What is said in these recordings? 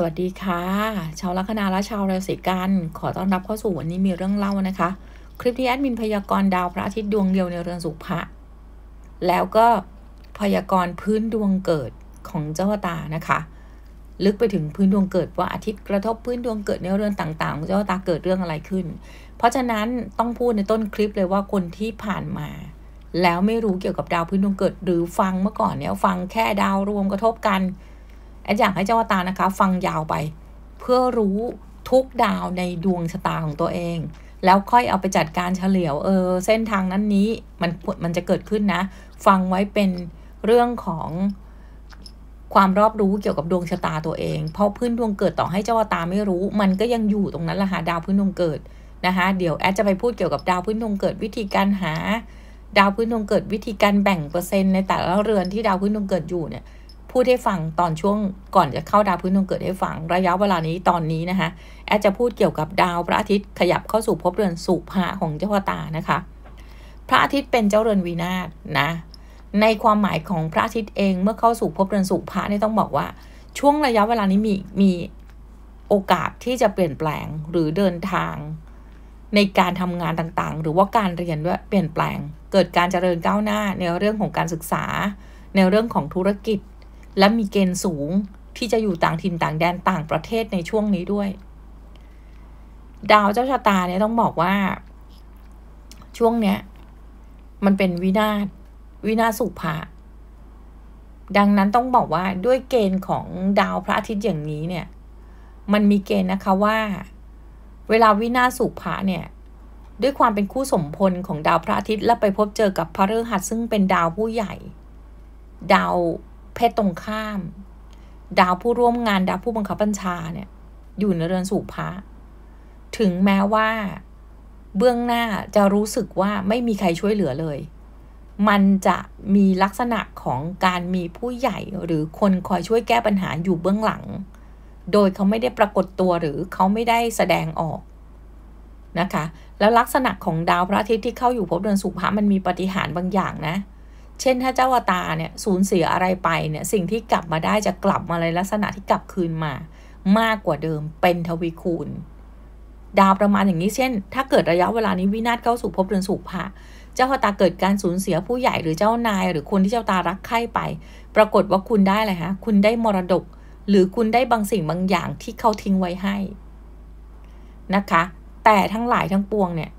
สวัสดีค่ะชาวลัคนาและชาวราศีกันขอต้อนรับเข้าสู่วันนี้มีเรื่องเล่านะคะ คลิปนี้แอดมินพยากรณ์ดาวพระอาทิตย์ดวงเดียวในเรือนสุภะแล้วก็พยากรณ์พื้นดวงเกิดของเจ้าตานะคะ ลึกไปถึงพื้นดวงเกิดว่าอาทิตย์กระทบพื้นดวงเกิดในเรือนต่างๆ เจ้าตาเกิดเรื่องอะไรขึ้น เพราะฉะนั้นต้องพูดในต้นคลิปเลยว่าคนที่ผ่านมา แล้วไม่รู้เกี่ยวกับดาวพื้นดวงเกิดหรือฟังเมื่อก่อนเนี้ยฟังแค่ดาวรวมกระทบกันแอดอยากให้เจ้าตานะคะ ฟังยาวไปเพื่อรู้ทุกดาวในดวงชะตาของตัวเอง แล้วค่อยเอาไปจัดการเฉลียวเออเส้นทางนั้นนี้มันมันจะเกิดขึ้นนะ ฟังไว้เป็นเรื่องของความรอบรู้เกี่ยวกับดวงชะตาตัวเอง เพราะพื้นดวงเกิดต่อให้เจ้าตาไม่รู้ มันก็ยังอยู่ตรงนั้นละหาดาวพื้นดวงเกิดนะคะ เดี๋ยว แอดจะไปพูดเกี่ยวกับดาวพื้นดวงเกิด วิธีการหาดาวพื้นดวงเกิด วิธีการแบ่งเปอร์เซ็นต์ในแต่ละเรือนที่ดาวพื้นดวงเกิดอยู่เนี่ยพูดให้ฟังตอนช่วงก่อนจะเข้าดาวพื้นดวงเกิดให้ฟัง ระยะเวลานี้ ตอนนี้นะคะแอดจะพูดเกี่ยวกับดาวพระอาทิตย์ขยับเข้าสู่ภพเรือนสุภาของเจ้าตานะคะ พระอาทิตย์เป็นเจ้าเรือนวีนาสนะ ในความหมายของพระอาทิตย์เองเมื่อเข้าสู่ภพเรือนสุภาเนี่ยต้องบอกว่า ช่วงระยะเวลานี้มีมีโอกาสที่จะเปลี่ยนแปลงหรือเดินทางในการทำงานต่างๆ หรือว่าการเรียนด้วยเปลี่ยนแปลง เกิดการเจริญก้าวหน้าในเรื่องของการศึกษา ในเรื่องของธุรกิจและมีเกณฑ์สูงที่จะอยู่ต่างถิ่นต่างแดนต่างประเทศในช่วงนี้ด้วย ดาวเจ้าชะตาเนี่ยต้องบอกว่า ช่วงเนี้ยมันเป็นวินาศวินาศสุภาดังนั้นต้องบอกว่าด้วยเกณฑ์ของดาวพระอาทิตย์อย่างนี้เนี่ย มันมีเกณฑ์นะคะว่า เวลาวินาศสุภาเนี่ย ด้วยความเป็นคู่สมพลของดาวพระอาทิตย์และไปพบเจอกับพระฤหัสซึ่งเป็นดาวผู้ใหญ่ดาวเพศตรงข้าม ดาวผู้ร่วมงานดาวผู้บังคับบัญชาเนี่ยอยู่ในเรือนสู่พระถึงแม้ว่าเบื้องหน้าจะรู้สึกว่าไม่มีใครช่วยเหลือเลย มันจะมีลักษณะของการมีผู้ใหญ่หรือคนคอยช่วยแก้ปัญหาอยู่เบื้องหลัง โดยเขาไม่ได้ปรากฏตัวหรือเขาไม่ได้แสดงออกนะคะแล้วลักษณะของดาวพระอาทิตย์ที่เข้าอยู่พบเดือนสุภามันมีปฏิหารบางอย่างนะเเช่น ถ้าเจ้าอตา เนี่ยสูญเสียอะไรไปเนี่ยสิ่งที่กลับมาได้จะกลับมาในลักษณะที่กลับคืนมามากกว่าเดิมเป็นทวีคูณดาวประมาณอย่างนี้เช่น ถ้าเกิดระยะเวลานี้วินาศเข้าสู่ภพเรือนสุภะเจ้าตาเกิดการสูญเสียผู้ใหญ่หรือเจ้านาย หรือคนที่เจ้าตารักใคร่ไป ปรากฏว่าคุณได้อะไรฮะคุณได้มรดกหรือคุณได้บางสิ่งบางอย่างที่เขาทิ้งไว้ให้นะคะแต่ทั้งหลายทั้งปวงเนี่ย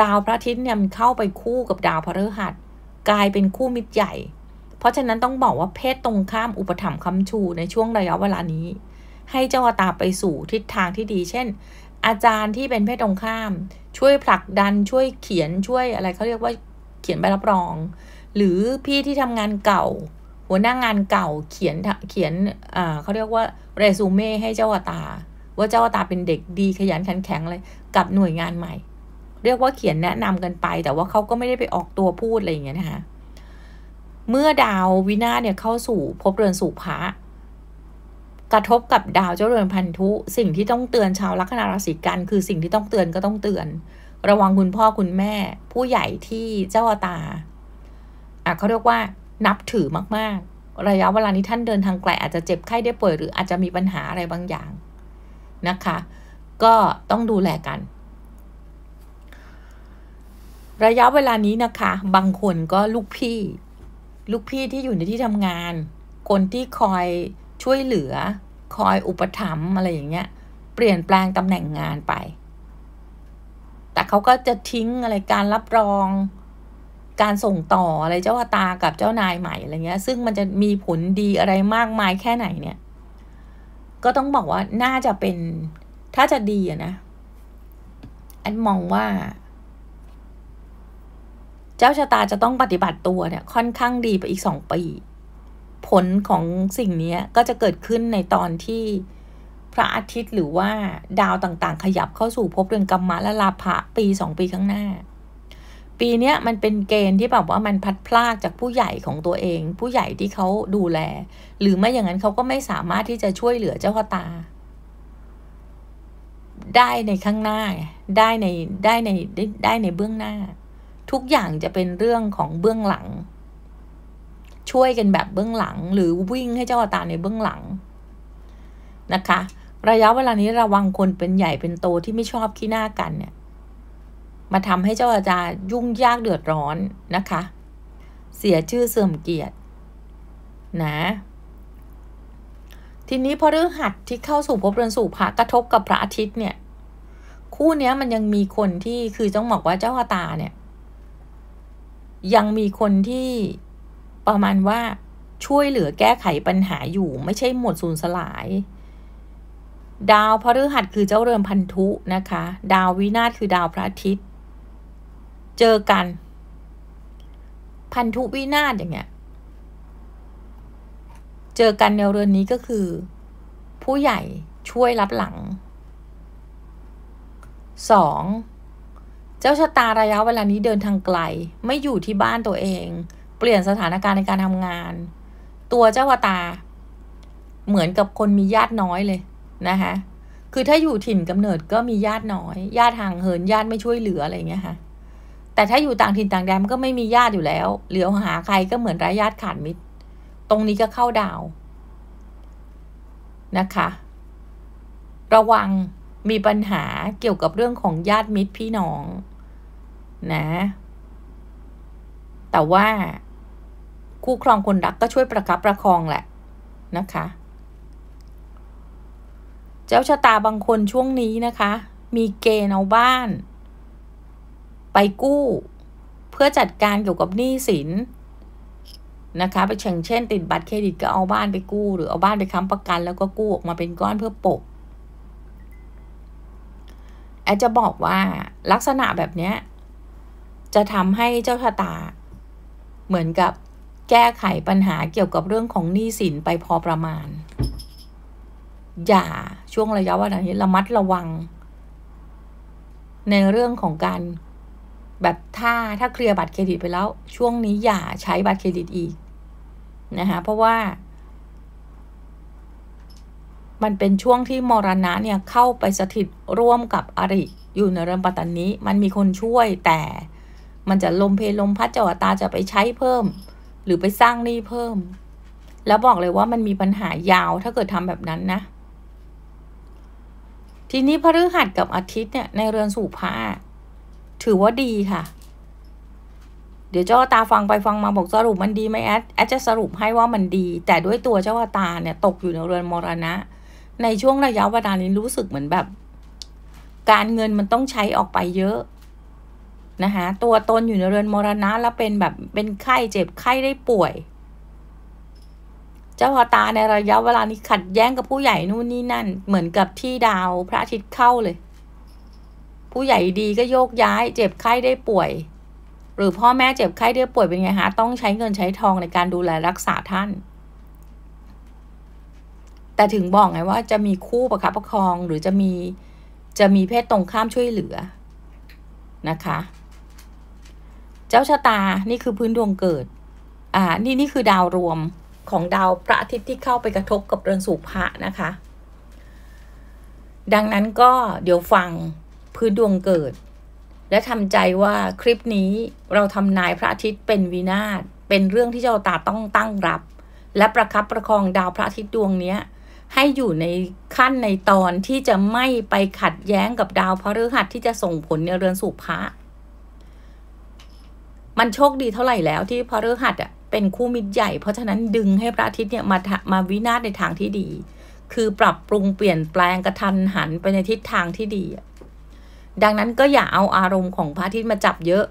ดาวพระอาทิตย์เนี่ยมันเข้าไปคู่กับดาวพฤหัสกลายเป็นคู่มิตรใหญ่ เพราะฉะนั้นต้องบอกว่าเพศตรงข้ามอุปถัมภ์คำชู ในช่วงระยะเวลานี้ ให้เจ้าตาไปสู่ทิศทางที่ดีเช่น อาจารย์ที่เป็นเพศตรงข้าม ช่วยผลักดันช่วยเขียนช่วยอะไรเขาเรียกว่าเขียนใบรับรอง หรือพี่ที่ทำงานเก่า หัวหน้างงานเก่าเขียนเขียนเขาเรียกว่าเรซูเม่ให้เจ้าตา ว่าเจ้าตาเป็นเด็กดีขยันขันแข็งเลยกับหน่วยงานใหม่เรียกว่าเขียนแนะนำกันไปแต่ว่าเขาก็ไม่ได้ไปออกตัวพูดอะไรอย่างเงี้ยนะคะเมื่อดาววินาเนี่ยเข้าสู่พบเรือนสู่พระกระทบกับดาวเจ้าเรือนพันธุ สิ่งที่ต้องเตือนชาวลัคนาราศีกันคือสิ่งที่ต้องเตือนก็ต้องเตือน ระวังคุณพ่อคุณแม่ ผู้ใหญ่ที่เจ้าตาอ่ะเขาเรียกว่า นับถือมากๆ ระยะเวลานี้ท่านเดินทางไกลอาจจะเจ็บไข้ได้ป่วยหรืออาจจะมีปัญหาอะไรบางอย่างนะคะ ก็ต้องดูแลกันระยะเวลานี้นะคะ บางคนก็ลูกพี่ ลูกพี่ที่อยู่ในที่ทำงาน คนที่คอยช่วยเหลือ คอยอุปถัมภ์อะไรอย่างเงี้ย เปลี่ยนแปลงตำแหน่งงานไป แต่เขาก็จะทิ้งอะไรการรับรองการส่งต่ออะไรเจ้าตากับเจ้านายใหม่อะไรเงี้ย ซึ่งมันจะมีผลดีอะไรมากมายแค่ไหนเนี่ยก็ต้องบอกว่าน่าจะเป็นถ้าจะดีอะนะแอดมองว่าเจ้าชะตาจะต้องปฏิบัติตัวเนี่ยค่อนข้างดีไปอีกสองปี ผลของสิ่งนี้ก็จะเกิดขึ้นในตอนที่พระอาทิตย์หรือว่าดาวต่างๆ ขยับเข้าสู่ภพเรือนกรรมะและลาภะปีสองปีข้างหน้า ปีนี้มันเป็นเกณฑ์ที่แบบว่ามันพัดพลากจากผู้ใหญ่ของตัวเอง ผู้ใหญ่ที่เขาดูแล หรือไม่อย่างนั้นเขาก็ไม่สามารถที่จะช่วยเหลือเจ้าตา ได้ในข้างหน้า ได้ในได้ในได้ในเบื้องหน้าทุกอย่างจะเป็นเรื่องของเบื้องหลัง ช่วยกันแบบเบื้องหลัง หรือวิ่งให้เจ้าตาในเบื้องหลังนะคะ ระยะเวลานี้ระวังคนเป็นใหญ่เป็นโตที่ไม่ชอบขี้หน้ากันเนี่ย มาทำให้เจ้าอาจารย์ยุ่งยากเดือดร้อนนะคะ เสียชื่อเสื่อมเกียรตินะ ทีนี้พอเรื่องหัดที่เข้าสู่ภพเรือนสู่พระกระทบกับพระอาทิตย์เนี่ย คู่เนี้ยมันยังมีคนที่คือต้องบอกว่าเจ้าอาตาเนี่ยยังมีคนที่ประมาณว่าช่วยเหลือแก้ไขปัญหาอยู่ไม่ใช่หมดสูญสลาย ดาวพฤหัสคือเจ้าเรือนพันธุนะคะ ดาววินาศคือดาวพระอาทิตย์ เจอกัน พันธุวินาศอย่างเงี้ย เจอกันในเรือนนี้ก็คือ ผู้ใหญ่ช่วยรับหลังสองเจ้าชะตาระยะเวลานี้เดินทางไกล ไม่อยู่ที่บ้านตัวเอง เปลี่ยนสถานการณ์ในการทำงาน ตัวเจ้าวตา เหมือนกับคนมีญาติน้อยเลย นะคะคือถ้าอยู่ถิ่นกำเนิดก็มีญาติน้อย ญาติห่างเหินญาติไม่ช่วยเหลืออะไรเงี้ยค่ะ แต่ถ้าอยู่ต่างถิ่นต่างแดนก็ไม่มีญาติอยู่แล้ว เหลียวหาใครก็เหมือนไร้ญาติขาดมิตร ตรงนี้ก็เข้าดาวนะคะ ระวังมีปัญหาเกี่ยวกับเรื่องของญาติมิตรพี่น้องนะแต่ว่าคู่ครองคนรักก็ช่วยประคับประคองแหละนะคะเจ้าชะตาบางคนช่วงนี้นะคะ มีเกณฑ์เอาบ้าน ไปกู้ เพื่อจัดการเกี่ยวกับหนี้สินนะคะไปเช่นเช่น ติดบัตรเครดิตก็เอาบ้านไปกู้ หรือเอาบ้านไปค้ำประกันแล้วก็กู้ออกมาเป็นก้อนเพื่อปกแอดจะบอกว่าลักษณะแบบเนี้ย จะทำให้เจ้าชะตา เหมือนกับแก้ไขปัญหาเกี่ยวกับเรื่องของหนี้สินไปพอประมาณ อย่าช่วงระยะเวลานี้ระมัดระวัง ในเรื่องของการแบบถ้าถ้าเคลียร์บัตรเครดิตไปแล้ว ช่วงนี้อย่าใช้บัตรเครดิตอีก นะคะเพราะว่ามันเป็นช่วงที่มรณะเนี่ยเข้าไปสถิตร่วมกับอริ อยู่ในเรือนปัตตานีมันมีคนช่วยแต่มันจะลมเพลมพัดเจวตาจะไปใช้เพิ่ม หรือไปสร้างนี่เพิ่ม แล้วบอกเลยว่ามันมีปัญหายาวถ้าเกิดทำแบบนั้นนะ ทีนี้พฤหัสกับอาทิตย์เนี่ยในเรือนสู่าถือว่าดีค่ะ เดี๋ยวเจ้าตาฟังไปฟังมาบอกสรุปมันดีไหมแอดแอดจะสรุปให้ว่ามันดี แต่ด้วยตัวเจ้าตาเนี่ยตกอยู่ในเรือนมรณะในช่วงระยะเวลานี้รู้สึกเหมือนแบบการเงินมันต้องใช้ออกไปเยอะ นะคะตัวตนอยู่ในเรือนมรณะแล้วเป็นแบบเป็นไข้เจ็บไข้ได้ป่วย เจ้าพอตาในระยะเวลานี้ขัดแย้งกับผู้ใหญ่นู่นนี่นั่น เหมือนกับที่ดาวพระอาทิตย์เข้าเลย ผู้ใหญ่ดีก็โยกย้าย เจ็บไข้ได้ป่วย หรือพ่อแม่เจ็บไข้ได้ป่วยเป็นไงฮะต้องใช้เงินใช้ทองในการดูแลรักษาท่านแต่ถึงบอกไงว่าจะมีคู่ประคับประคองหรือจะมีจะมีเพศตรงข้ามช่วยเหลือนะคะ เจ้าชะตานี่คือพื้นดวงเกิดอ่านี่ นี่คือดาวรวมของดาวพระอาทิตย์ที่เข้าไปกระทบกับเรือนสุภะนะคะ ดังนั้นก็เดี๋ยวฟังพื้นดวงเกิด และทำใจว่าคลิปนี้เราทำนายพระอาทิตย์เป็นวินาศเป็นเรื่องที่เจ้าตาต้องตั้งรับ และประคับประคองดาวพระอาทิตย์ดวงเนี้ให้อยู่ในขั้นในตอนที่จะไม่ไปขัดแย้งกับดาวพฤหัสที่จะ ส่งผลในเรือนสุภะมันโชคดีเท่าไหร่แล้วที่พฤหัสอ่ะเป็นคู่มิตรใหญ่เพราะฉะนั้นดึงให้พระอาทิตย์เนี่ยมามาวินาศใน ทางที่ดี คือปรับปรุงเปลี่ยนแปลงกระทันหันไปในทิศทางที่ดีดังนั้นก็อย่าเอาอารมณ์ของพระอาทิตย์มาจับเยอะ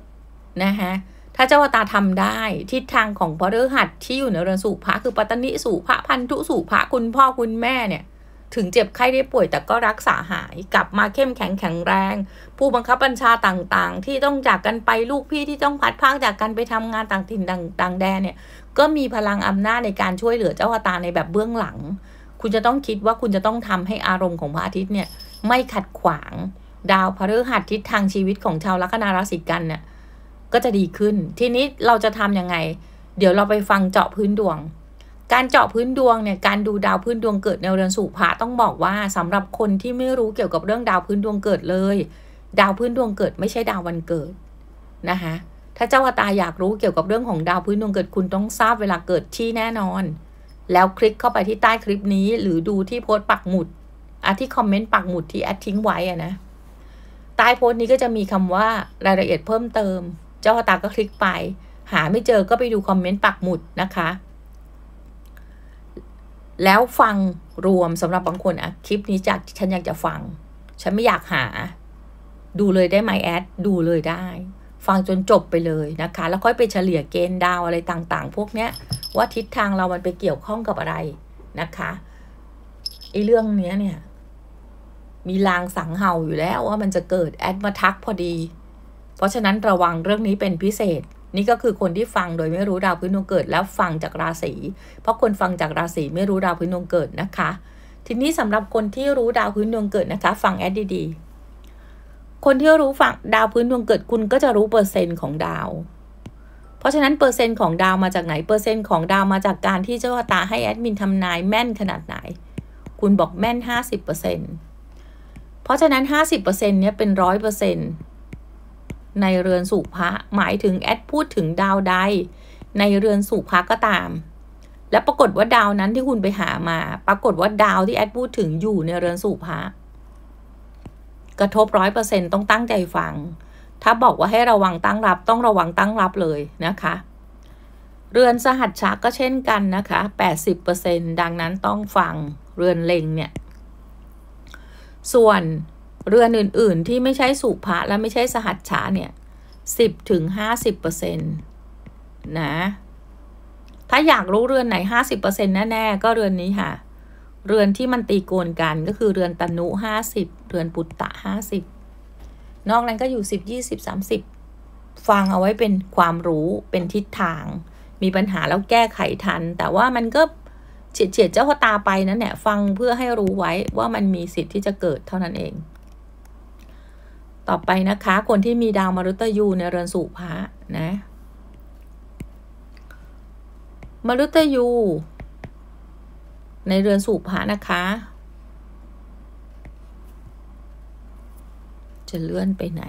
นะคะถ้าเจ้าวตาทำได้ ทิศทางของพระฤหัสที่อยู่ในเรือนสุภะคือปัตตนิสุภะพันธุสุภะคุณพ่อคุณแม่เนี่ย ถึงเจ็บไข้ได้ป่วย แต่ก็รักษาหายกลับมาเข้มแข็งแข็งแรง ผู้บังคับบัญชาต่างๆ ที่ต้องจากกันไปลูกพี่ที่ต้องพัดพากจากกันไปทำงานต่างถิ่นต่างแดนเนี่ย ก็มีพลังอำนาจในการช่วยเหลือเจ้าวตาในแบบเบื้องหลัง คุณจะต้องคิดว่าคุณจะต้องทำให้อารมณ์ของพระอาทิตย์เนี่ยไม่ขัดขวางดาวพฤหัสทิศทางชีวิตของชาวลัคนาราศีกันเนี่ยก็จะดีขึ้น ทีนี้เราจะทํำยังไง เดี๋ยวเราไปฟังเจาะพื้นดวง การเจาะพื้นดวงเนี่ย การดูดาวพื้นดวงเกิดในเรือนสุภาต้องบอกว่าสำหรับคนที่ไม่รู้เกี่ยวกับเรื่องดาวพื้นดวงเกิดเลย ดาวพื้นดวงเกิดไม่ใช่ดาววันเกิดนะคะถ้าเจ้าตาอยากรู้เกี่ยวกับเรื่องของดาวพื้นดวงเกิด คุณต้องทราบเวลาเกิดที่แน่นอน แล้วคลิกเข้าไปที่ใต้คลิปนี้ หรือดูที่โพสต์ปักหมุดอที่คอมเมนต์ปักหมุดที่แอดทิ้งไว้อะนะ ใต้โพสต์นี้ก็จะมีคำว่ารายละเอียดเพิ่มเติมเจ้าตาก็คลิกไป หาไม่เจอก็ไปดูคอมเมนต์ปักหมุดนะคะ แล้วฟังรวมสำหรับบางคนอะคลิปนี้จากฉันอยากจะฟัง ฉันไม่อยากหา ดูเลยได้ไหมแอดดูเลยได้ ฟังจนจบไปเลยนะคะ แล้วค่อยไปเฉลี่ยเกณฑ์ดาวอะไรต่างๆ พวกเนี้ย ว่าทิศทางเรามันไปเกี่ยวข้องกับอะไรนะคะไอ้เรื่องเนี้ยเนี่ยมีลางสังเห่าอยู่แล้วว่ามันจะเกิดแอดมาทักพอดีเพราะฉะนั้นระวังเรื่องนี้เป็นพิเศษ นี่ก็คือคนที่ฟังโดยไม่รู้ดาวพื้นดวงเกิดแล้วฟังจากราศี เพราะคนฟังจากราศีไม่รู้ดาวพื้นดวงเกิดนะคะ ทีนี้สำหรับคนที่รู้ดาวพื้นดวงเกิดนะคะฟังแอดดีๆ คนที่รู้ฟังดาวพื้นดวงเกิดคุณก็จะรู้เปอร์เซ็นต์ของดาว เพราะฉะนั้นเปอร์เซ็นต์ของดาวมาจากไหน เปอร์เซ็นต์ของดาวมาจากการที่เจ้าตาให้แอดมินทำนายแม่นขนาดไหน คุณบอกแม่น 50%เพราะฉะนั้น50%เนี้ยเป็น100%ในเรือนสุภะหมายถึงแอดพูดถึงดาวใดในเรือนสุภะก็ตาม และปรากฏว่าดาวนั้นที่คุณไปหามา ปรากฏว่าดาวที่แอดพูดถึงอยู่ในเรือนสุภะกระทบร้อยเปอร์เซ็นต้องตั้งใจฟัง ถ้าบอกว่าให้ระวังตั้งรับต้องระวังตั้งรับเลยนะคะเรือนสหัสชัก็เช่นกันนะคะแปดสิบเปอร์เซ็นดังนั้นต้องฟังเรือนเล็งเนี่ยส่วนเรือนอื่นๆ ที่ไม่ใช่สุภาและไม่ใช่สหัชชาเนี่ยสิบถึงห้าสิบเปอร์เซ็นตนะ ถ้าอยากรู้เรือนไหนห้าสิบเปอร์เซ็นแน่ๆก็เรือนนี้ค่ะ เรือนที่มันตีโกนกันก็คือเรือนตนุห้าสิบเรือนปุตตะห้าสิบนอกนั้นก็อยู่สิบยี่สิบสามสิบฟังเอาไว้เป็นความรู้เป็นทิศทาง มีปัญหาแล้วแก้ไขทันแต่ว่ามันก็เฉียดเฉียดเจ้าตาไปนั่นแหละฟังเพื่อให้รู้ไว้ว่ามันมีสิทธิ์ที่จะเกิดเท่านั้นเองต่อไปนะคะ คนที่มีดาวมฤตยูในเรือนสุภะนะมฤตยู ในเรือนสุภะนะคะ จะเลื่อนไปไหน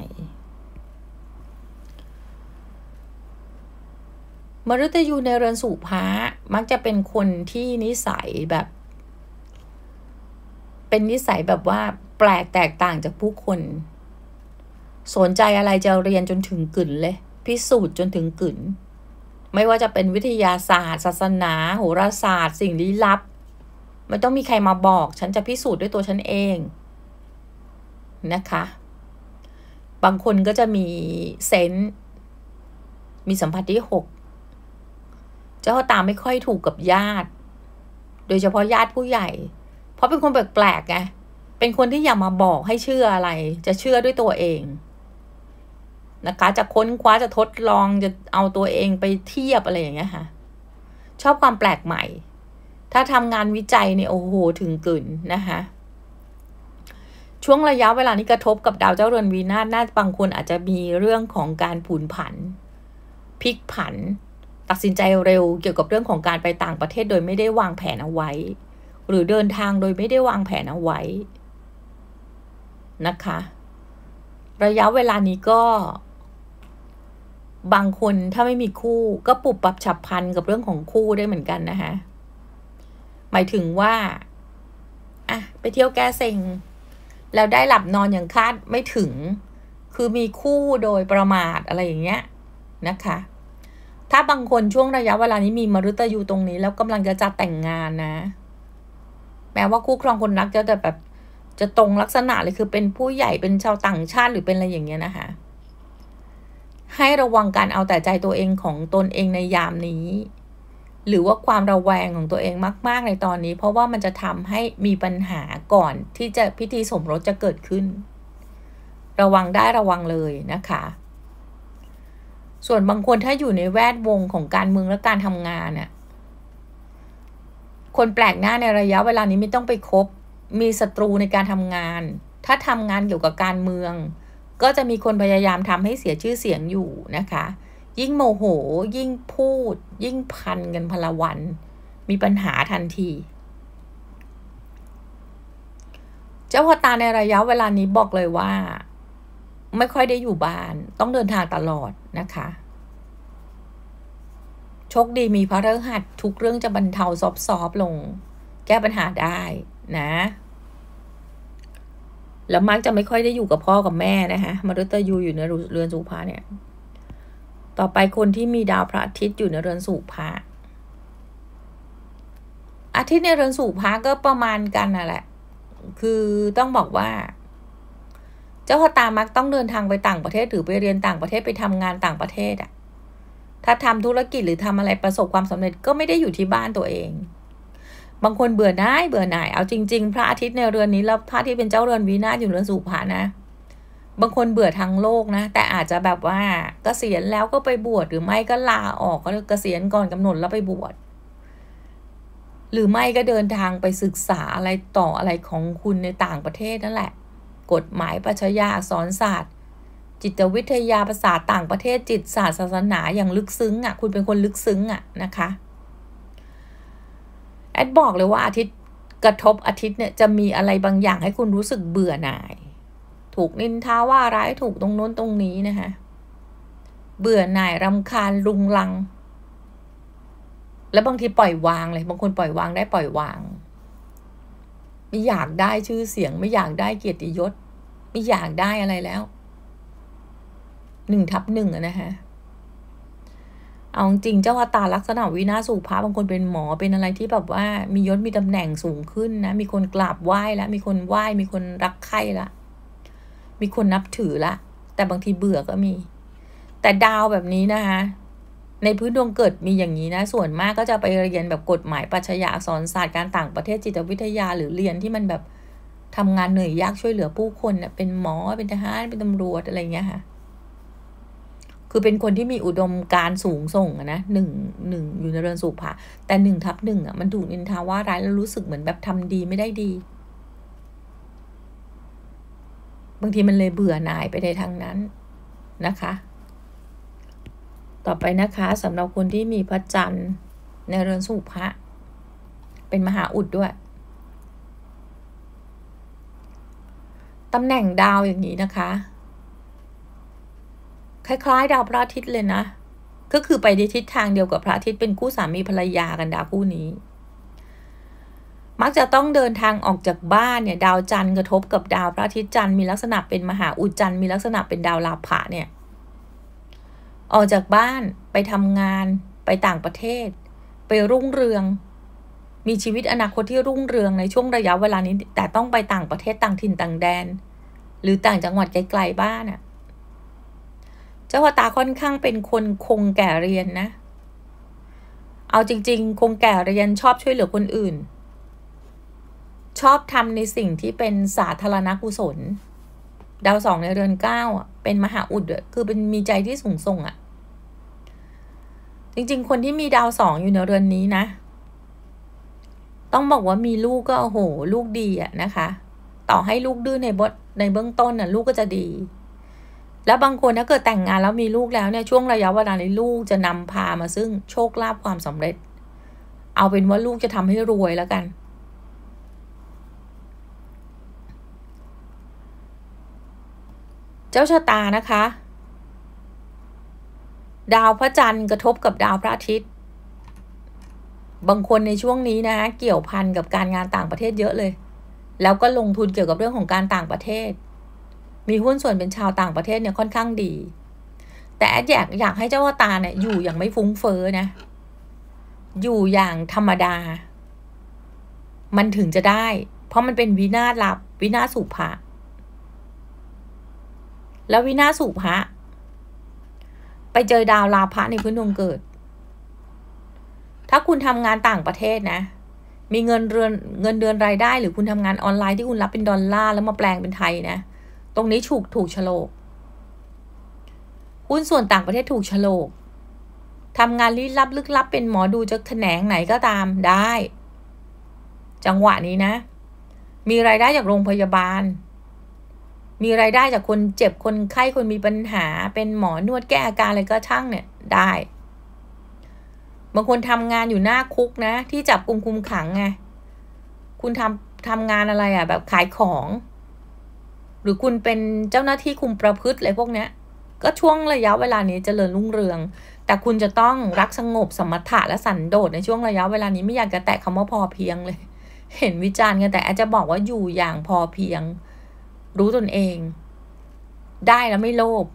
มฤตยูในเรือนสุภะมักจะเป็นคนที่นิสัยแบบ เป็นนิสัยแบบว่าแปลกแตกต่างจากผู้คนสนใจอะไรจะเรียนจนถึงกึ่นเลย พิสูจน์จนถึงกึ่น ไม่ว่าจะเป็นวิทยาศาสตร์ ศาสนา โหราศาสตร์ สิ่งลี้ลับไม่ต้องมีใครมาบอก ฉันจะพิสูจน์ด้วยตัวฉันเองนะคะ บางคนก็จะมีเซนส์มีสัมผัสที่หกเจ้าตามไม่ค่อยถูกกับญาติ โดยเฉพาะญาติผู้ใหญ่ เพราะเป็นคนแปลกๆไง เป็นคนที่อย่ามาบอกให้เชื่ออะไร จะเชื่อด้วยตัวเองนะคะจะค้นคว้าจะทดลองจะเอาตัวเองไปเทียบอะไรอย่างเงี้ยค่ะชอบความแปลกใหม่ ถ้าทำงานวิจัยเนี่ยโอ้โหถึงกึ่นนะคะช่วงระยะเวลานี้กระทบกับดาวเจ้าเรือนวีนาสน่าบางคนอาจจะมีเรื่องของการผุนผันพลิกผัน ตัดสินใจเร็วเกี่ยวกับเรื่องของการไปต่างประเทศโดยไม่ได้วางแผนเอาไว้ หรือเดินทางโดยไม่ได้วางแผนเอาไว้นะคะระยะเวลานี้ก็บางคนถ้าไม่มีคู่ก็ปุบปับฉับพันกับเรื่องของคู่ได้เหมือนกัน นะคะหมายถึงว่าอ่ะไปเที่ยวแก้เซ็งแล้วได้ หลับนอนอย่างคาดไม่ถึง คือมีคู่โดยประมาทอะไรอย่างเงี้ยนะคะ ถ้าบางคนช่วงระยะเวลานี้มีมรุตยูตรงนี้ แล้วกำลังจะจัดแต่งงานนะแม้ว่าคู่ครองคนรักจะแต่แบบจะตรงลักษณะเลยคือ เป็นผู้ใหญ่เป็นชาวต่างชาติหรือเป็นอะไรอย่างเงี้ยนะคะให้ระวังการเอาแต่ใจตัวเองของตนเองในยามนี้ หรือว่าความระแวงของตัวเองมากๆในตอนนี้ เพราะว่ามันจะทำให้มีปัญหาก่อนที่จะพิธีสมรสจะเกิดขึ้น ระวังได้ระวังเลยนะคะ ส่วนบางคนถ้าอยู่ในแวดวงของการเมืองและการทำงานน่ะคนแปลกหน้าในระยะเวลานี้ไม่ต้องไปคบมีศัตรูในการทำงาน ถ้าทำงานเกี่ยวกับการเมืองก็จะมีคนพยายามทำให้เสียชื่อเสียงอยู่นะคะ ยิ่งโมโห ยิ่งพูด ยิ่งพันกันพลวัน มีปัญหาทันที เจ้าพอตาในระยะเวลานี้บอกเลยว่า ไม่ค่อยได้อยู่บ้าน ต้องเดินทางตลอดนะคะ โชคดีมีพระฤหัสทุกเรื่องจะบรรเทาซอบๆลง แก้ปัญหาได้นะแล้วมักจะไม่ค่อยได้อยู่กับพ่อกับแม่นะคะมารุตยูอยู่ในเรือนสุภาเนี่ยต่อไปคนที่มีดาวพระอาทิตย์อยู่ในเรือนสุภาอาทิตย์ในเรือนสุภาก็ประมาณกันน่ะแหละ คือต้องบอกว่า เจ้าพตา มักต้องเดินทางไปต่างประเทศ หรือไปเรียนต่างประเทศไปทำงานต่างประเทศอะถ้าทำธุรกิจหรือทำอะไรประสบความสำเร็จก็ไม่ได้อยู่ที่บ้านตัวเองบางคนเบื่อหน่าย เบื่อหน่าย เอาจริง ๆ พระอาทิตย์ในเรือนนี้แล้วพระที่เป็นเจ้าเรือนวีนาอยู่เรือนสุภานะ บางคนเบื่อทางโลกนะ แต่อาจจะแบบว่าเกษียณแล้วก็ไปบวชหรือไม่ก็ลาออกก็เกษียณก่อนกำหนดแล้วไปบวช หรือไม่ก็เดินทางไปศึกษาอะไรต่ออะไรของคุณในต่างประเทศนั่นแหละ กฎหมายปัชญาสอนศาสตร์ จิตวิทยาภาษาต่างประเทศ จิตศาสตร์ศาสนาอย่างลึกซึ้งอะ่ะ คุณเป็นคนลึกซึ้งอะ่ะนะคะแอดบอกเลยว่าอาทิตย์กระทบอาทิตย์เนี่ย จะมีอะไรบางอย่างให้คุณรู้สึกเบื่อหน่าย ถูกนินทาว่าร้ายถูกตรงโน้นตรงนี้ นะคะเบื่อหน่ายรำคาญลุงลัง แล้วบางทีปล่อยวางเลย บางคนปล่อยวางได้ปล่อยวางไม่อยากได้ชื่อเสียง ไม่อยากได้เกียรติยศไม่อยากได้อะไรแล้ว หนึ่งทับหนึ่งนะคะเอาจริงเจ้าอาตาลักษณะวินาสุภาพบางคนเป็นหมอเป็นอะไรที่แบบว่ามียศมีตำแหน่งสูงขึ้นนะ มีคนกราบไหว้แล้วมีคนไหว้ มีคนรักใคร่ละ มีคนนับถือละ แต่บางทีเบื่อก็มี แต่ดาวแบบนี้นะคะในพื้นดวงเกิดมีอย่างนี้นะ ส่วนมากก็จะไปเรียนแบบกฎหมายปรัชญาอักษรศาสตร์การต่างประเทศจิตวิทยาหรือเรียนที่มันแบบทำงานเหนื่อยยากช่วยเหลือผู้คนเนะ่ยเป็นหมอเป็นทหารเป็นตำรวจอะไรเงี้ยค่ะคือเป็นคนที่มีอุดมการสูงส่งนะหนึ่งหนึ่งอยู่ในเรือนสุภาแต่หนึ่งทับหนึ่งอ่ะมันถูกนินทาว่าร้ายแล้วรู้สึกเหมือนแบบทำดีไม่ได้ดี บางทีมันเลยเบื่อหน่ายไปในทางนั้นนะคะ ต่อไปนะคะสำหรับคนที่มีพระจันทร์ในเรือนสุภาเป็นมหาอุดด้วยตำแหน่งดาวอย่างนี้นะคะคล้ายๆดาวพระอาทิตย์เลยนะ ก็คือไปในทิศทางเดียวกับพระอาทิตย์เป็นคู่สามีภรรยากันดาวคู่นี้ มักจะต้องเดินทางออกจากบ้านเนี่ยดาวจันทร์กระทบกับดาวพระอาทิตย์จันทร์มีลักษณะเป็นมหาอุจันทร์มีลักษณะเป็นดาวลาภะเนี่ย ออกจากบ้านไปทำงานไปต่างประเทศ ไปรุ่งเรือง มีชีวิตอนาคตที่รุ่งเรืองในช่วงระยะเวลานี้ แต่ต้องไปต่างประเทศต่างถิ่นต่างแดน หรือต่างจังหวัดไกลๆบ้านอะเจ้าตาค่อนข้างเป็นคนคงแก่เรียนนะ เอาจริงๆ คงแก่เรียนชอบช่วยเหลือคนอื่น ชอบทำในสิ่งที่เป็นสาธารณกุศล ดาวสองในเรือนเก้าเป็นมหาอุดคือเป็นมีใจที่สูงส่งอะ่ะ จริงๆ คนที่มีดาวสองอยู่ในเรือนนี้นะ ต้องบอกว่ามีลูกก็โอ้โห ลูกดีอะนะคะ ต่อให้ลูกดื้อในบทในเบื้องต้นน่ะลูกก็จะดีแล้วบางคนถ้าเกิดแต่งงานแล้วมีลูกแล้วเนี่ยช่วงระยะเวลาในลูกจะนำพามาซึ่งโชคลาภความสำเร็จ เอาเป็นว่าลูกจะทำให้รวยแล้วกัน เจ้าชะตานะคะ ดาวพระจันทร์กระทบกับดาวพระอาทิตย์บางคนในช่วงนี้นะ เกี่ยวพันกับการงานต่างประเทศเยอะเลย แล้วก็ลงทุนเกี่ยวกับเรื่องของการต่างประเทศมีหุ้นส่วนเป็นชาวต่างประเทศเนี่ยค่อนข้างดี แต่แอดอยากอยากให้เจ้าตาเนี่ยอยู่อย่าง ไม่ฟุ้งเฟ้อนะ อยู่อย่างธรรมดา มันถึงจะได้ เพราะมันเป็นวินาศลับ วินาศสุภะแล้ววินาศสุภะไปเจอดาวลาภะในพื้นดวงเกิด ถ้าคุณทำงานต่างประเทศนะ มีเงินเดือนเงินเดือนรายได้ หรือคุณทำงานออนไลน์ที่คุณรับเป็นดอลลาร์แล้วมาแปลงเป็นไทยนะตรงนี้ถูกถูกฉลกหุ้นส่วนต่างประเทศถูกฉลกทำงานลี้ลับลึกลับเป็นหมอดูจะแขนงไหนก็ตามได้ จังหวะนี้นะ มีรายได้จากโรงพยาบาล มีรายได้จากคนเจ็บคนไข้คนมีปัญหาเป็นหมอนวดแก้อาการอะไรก็ช่างเนี่ยได้ บางคนทำงานอยู่หน้าคุกนะ ที่จับกลุ่มคุมขังไง คุณทำทำงานอะไรอะ่ะ แบบขายของหรือคุณเป็นเจ้าหน้าที่คุมประพฤติอะไรพวกเนี้ยก็ช่วงระยะเวลานี้จเจริญรุ่งเรือง แต่คุณจะต้องรักสงบสมถะและสันโดษในช่วงระยะเวลานี้ไม่อยากจะแตะคำว่าพอเพียงเลย เห็นวิจารณ์กันแต่อาจจะบอกว่าอยู่อย่างพอเพียง รู้ตนเอง ได้แล้วไม่โลภ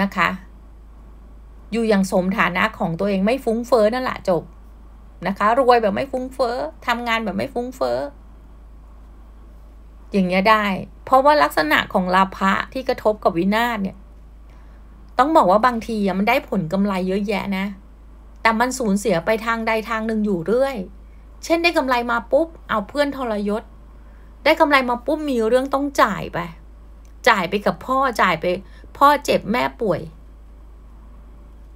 นะคะ อยู่อย่างสมฐานะของตัวเองไม่ฟุ้งเฟ้อนั่นแหละจบนะคะ รวยแบบไม่ฟุ้งเฟ้อทำงานแบบไม่ฟุ้งเฟ้ออย่างเงี้ยได้เพราะว่าลักษณะของลาภะที่กระทบกับวินาศเนี่ย ต้องบอกว่าบางทีมันได้ผลกำไรเยอะแยะนะ แต่มันสูญเสียไปทางใดทางหนึ่งอยู่เรื่อย เช่นได้กำไรมาปุ๊บ เอาเพื่อนทรยศ ได้กำไรมาปุ๊บมีเรื่องต้องจ่ายไป จ่ายไปกับพ่อจ่ายไป พ่อเจ็บแม่ป่วย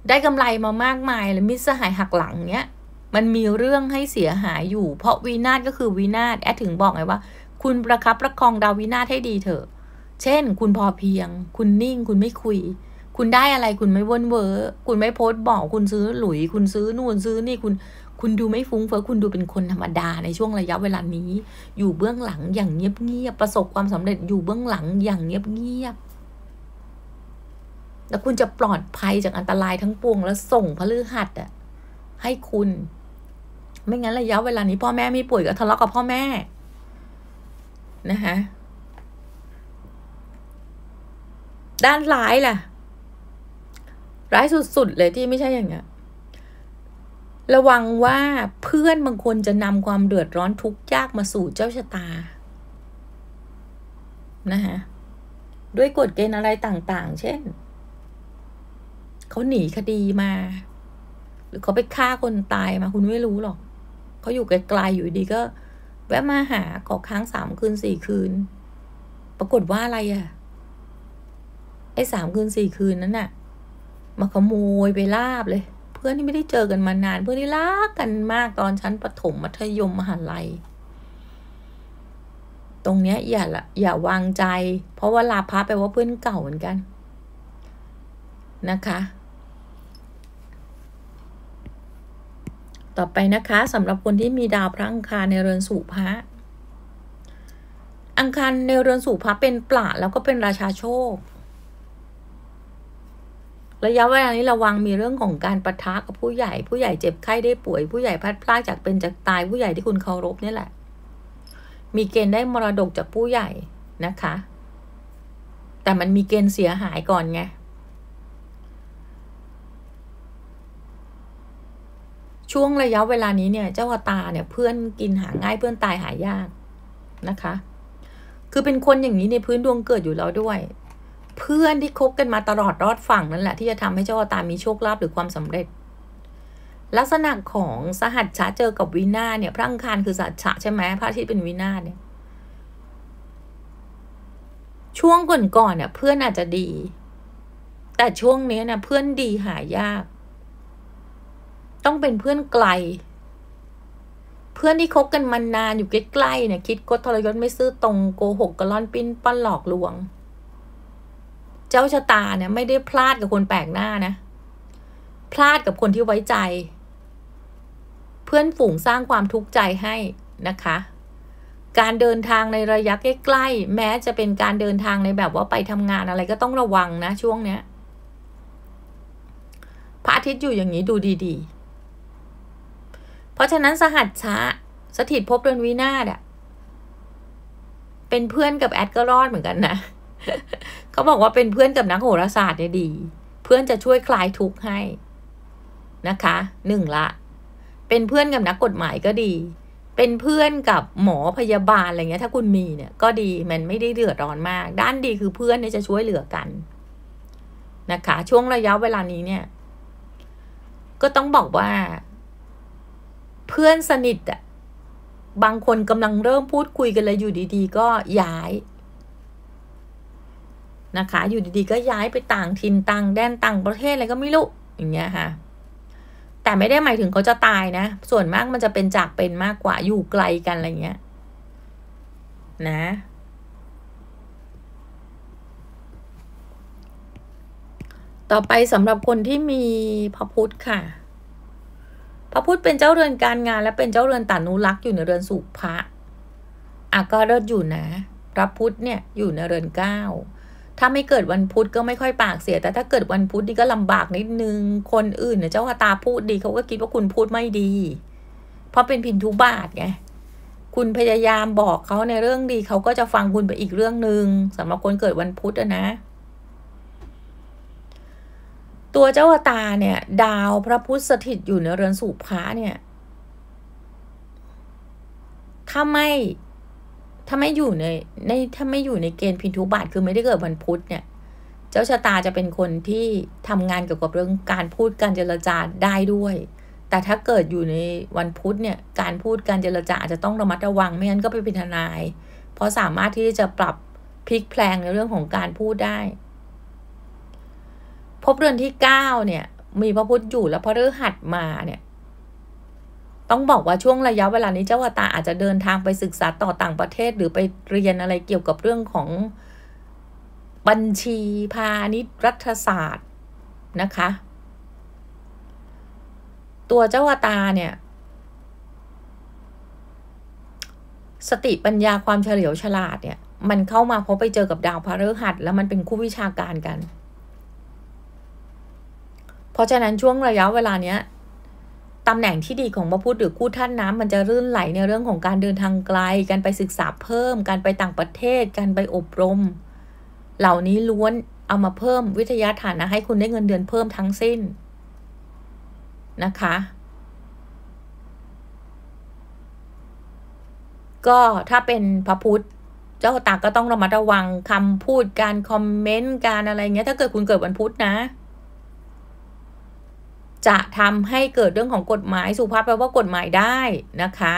ได้กำไรมามากมายแล้วมิสหายหักหลังเนี้ยมันมีเรื่องให้เสียหายอยู่ เพราะวินาศก็คือวินาศแอดถึงบอกไงว่าคุณประครับประคองดาวินาทให้ดีเถอะ เช่น คุณพอเพียง คุณนิ่ง คุณไม่คุย คุณได้อะไรคุณไม่เวนเวอคุณไม่โพสต์บอกคุณซื้อ หลุย คุณซื้อนู่นซื้อนี่คุณ คุณดูไม่ฟุ้งเฟ้อคุณดูเป็นคนธรรมดาในช่วงระยะเวลานี้ อยู่เบื้องหลังอย่างเงียบเงียบประสบความสำเร็จอยู่เบื้องหลังอย่างเงียบเงียบแล้วคุณจะปลอดภัยจากอันตรายทั้งปวง แล้วส่งพลือหัดอะให้คุณ ไม่งั้นระยะเวลานี้พ่อแม่ไม่ป่วยก็ทะเลาะกับพ่อแม่นะคะด้านร้ายล่ะ ร้ายสุด ๆ เลยที่ไม่ใช่อย่างเงี้ยระวังว่าเพื่อนบางคนจะนำความเดือดร้อนทุกข์ยากมาสู่เจ้าชะตานะคะด้วยกฎเกณฑ์อะไรต่างๆ เช่น เขาหนีคดีมา หรือเขาไปฆ่าคนตายมาคุณไม่รู้หรอกเขาอยู่ไกลๆอยู่ดีก็แวะมาหาขอค้างสามคืนสี่คืน ปรากฏว่าอะไรอะไอ้สามคืนสี่คืนนั้นน่ะ มาขโมยไป ลาบเลย เพื่อนที่ไม่ได้เจอกันมานาน เพื่อนที่รักกันมากตอนชั้นประถมมัธยมมหาลัย ตรงเนี้ยอย่าละอย่าวางใจ เพราะว่าลาพะไปว่าเพื่อนเก่าเหมือนกัน นะคะต่อไป นะคะสำหรับคนที่มีดาวพระอังคารในเรือนสู่พระอังคารในเรือนสู่พระเป็นปลาแล้วก็เป็นราชาโชค ระยะเวลานี้ระวังมีเรื่องของการประทะกับผู้ใหญ่ ผู้ใหญ่เจ็บไข้ได้ป่วยผู้ใหญ่พลัดพลาดจาก เป็นจากตายผู้ใหญ่ที่คุณเคารพนี่แหละ มีเกณฑ์ได้มรดกจากผู้ใหญ่นะคะ แต่มันมีเกณฑ์เสียหายก่อนไงช่วงระยะเวลานี้เนี่ยเจ้าวตาเนี่ย เพื่อนกินหาง่ายเพื่อนตายหายากนะคะ คือเป็นคนอย่างนี้ในพื้นดวงเกิดอยู่แล้วด้วย เพื่อนที่คบกันมาตลอดรอดฝั่งนั่นแหละ ที่จะทำให้เจ้าวตามีโชคลาภหรือความสำเร็จ ลักษณะของสหัสชะเจอกับวินาเนี่ยพระอังคารคือสัจฉะใช่ไหมพระทิ่เป็นวินาเนี่ย ช่วงก่อนๆเนี่ย เพื่อนอาจจะดี แต่ช่วงนี้เนี่ยเพื่อนดีหายากต้องเป็นเพื่อนไกล เพื่อนที่คบกันมานานอยู่ใกล้ๆเนี่ยคิดกดทรยศไม่ซื่อตรงโกหกกระล่อนปิ้นป้อนหลอกลวง เจ้าชะตาเนี่ยไม่ได้พลาดกับคนแปลกหน้านะ พลาดกับคนที่ไว้ใจ เพื่อนฝูงสร้างความทุกข์ใจให้นะคะ การเดินทางในระยะใกล้ๆแม้จะเป็นการเดินทางในแบบว่าไปทำงานอะไรก็ต้องระวังนะ ช่วงเนี้ย พระอาทิตย์อยู่อย่างนี้ดูดีๆเพราะฉะนั้นสหัสชะาสถิตพบเรือนวินาศอะเป็นเพื่อนกับแอดก็รอดเหมือนกันนะเขาบอกว่าเป็นเพื่อนกับนักโหราศาสตร์เนี่ยดี เพื่อนจะช่วยคลายทุกข์ให้นะคะหนึ่งละ เป็นเพื่อนกับนักกฎหมายก็ดี เป็นเพื่อนกับหมอพยาบาลอะไรเงี้ย ถ้าคุณมีเนี่ยก็ดีมันไม่ได้เดือดร้อนมาก ด้านดีคือเพื่อนเนี่ยจะช่วยเหลือกัน นะคะช่วงระยะเวลานี้เนี่ย ก็ต้องบอกว่าเพื่อนสนิทอะบางคนกำลังเริ่มพูดคุยกันเลยอยู่ดีๆ ก็ย้ายนะคะ อยู่ดีๆก็ย้ายไปต่างถิ่นต่างแดนต่างประเทศอะไรก็ไม่รู้ อย่างเงี้ยค่ะแต่ไม่ได้หมายถึงเขาจะตายนะ ส่วนมากมันจะเป็นจากเป็นมากกว่าอยู่ไกลกัน อะไรเงี้ยนะต่อไปสำหรับคนที่มีพระพุทธค่ะพระพุธเป็นเจ้าเรือนการงาน และเป็นเจ้าเรือนตานุรักษ์อยู่ในเรือนสุภะอาก็เลิศอยู่นะ พระพุธเนี่ยอยู่ในเรือนเก้า ถ้าไม่เกิดวันพุธก็ไม่ค่อยปากเสีย แต่ถ้าเกิดวันพุธนี่ก็ลำบากนิดนึง คนอื่นเนี่ยเจ้าตาพูดดีเขาก็คิดว่าคุณพูดไม่ดี เพราะเป็นพินทุบาทไง คุณพยายามบอกเขาในเรื่องดีเขาก็จะฟังคุณไปอีกเรื่องหนึ่งสำหรับคนเกิดวันพุธนะตัวเจ้าตาเนี่ยดาวพระพุทธ สถิตอยู่ในเรือนสูบพระเนี่ยถ้าไม่ถ้าไม่อยู่ในในถ้าไม่อยู่ในเกณฑ์พินทุบาทคือไม่ได้เกิดวันพุธเนี่ย เจ้าชะตาจะเป็นคนที่ทำงานเกี่ยวกับเรื่องการพูดการเจรจาได้ด้วย แต่ถ้าเกิดอยู่ในวันพุธเนี่ยการพูดการเจรจาอาจจะต้องระมัดระวังไม่งั้นก็ไปเป็นทนายเพราะสามารถที่จะปรับพลิกแพลงในเรื่องของการพูดได้บเรือนที่เก้าเนี่ย มีพระพุธอยู่แล้วพระฤหัสมาเนี่ย ต้องบอกว่าช่วงระยะเวลานี้เจ้าวตา อาจจะเดินทางไปศึกษาต่อต่างประเทศหรือ ไป เรียนอะไรเกี่ยวกับเรื่องของบัญชีพาณิชย์รัฐศาสตร์นะคะ ตัว เจ้าวตาเนี่ย สติปัญญาความเฉลียวฉลาดเนี่ย มันเข้ามาเพราะไปเจอกับดาวพระฤหัสแล้วมันเป็นคู่วิชาการกันเพราะฉะนั้นช่วงระยะเวลาเนี้ยตำแหน่งที่ดีของพระพุทธหรือคู่ท่านน้ำมันจะรื่นไหลในเรื่องของการเดินทางไกลการไปศึกษาเพิ่ม การไปต่างประเทศการไปอบรม เหล่านี้ล้วนเอามาเพิ่มวิทยาฐานะ ให้คุณได้เงินเดือนเพิ่มทั้งสิ้นนะคะ ก็ถ้าเป็นพระพุทธเจ้าตาก็ต้องระมัดระวังคำพูดการคอมเมนต์การอะไรเงี้ย ถ้าเกิดคุณเกิดวันพุธนะจะทำให้เกิดเรื่องของกฎหมายสุภาพแปลว่ากฎหมายได้นะคะ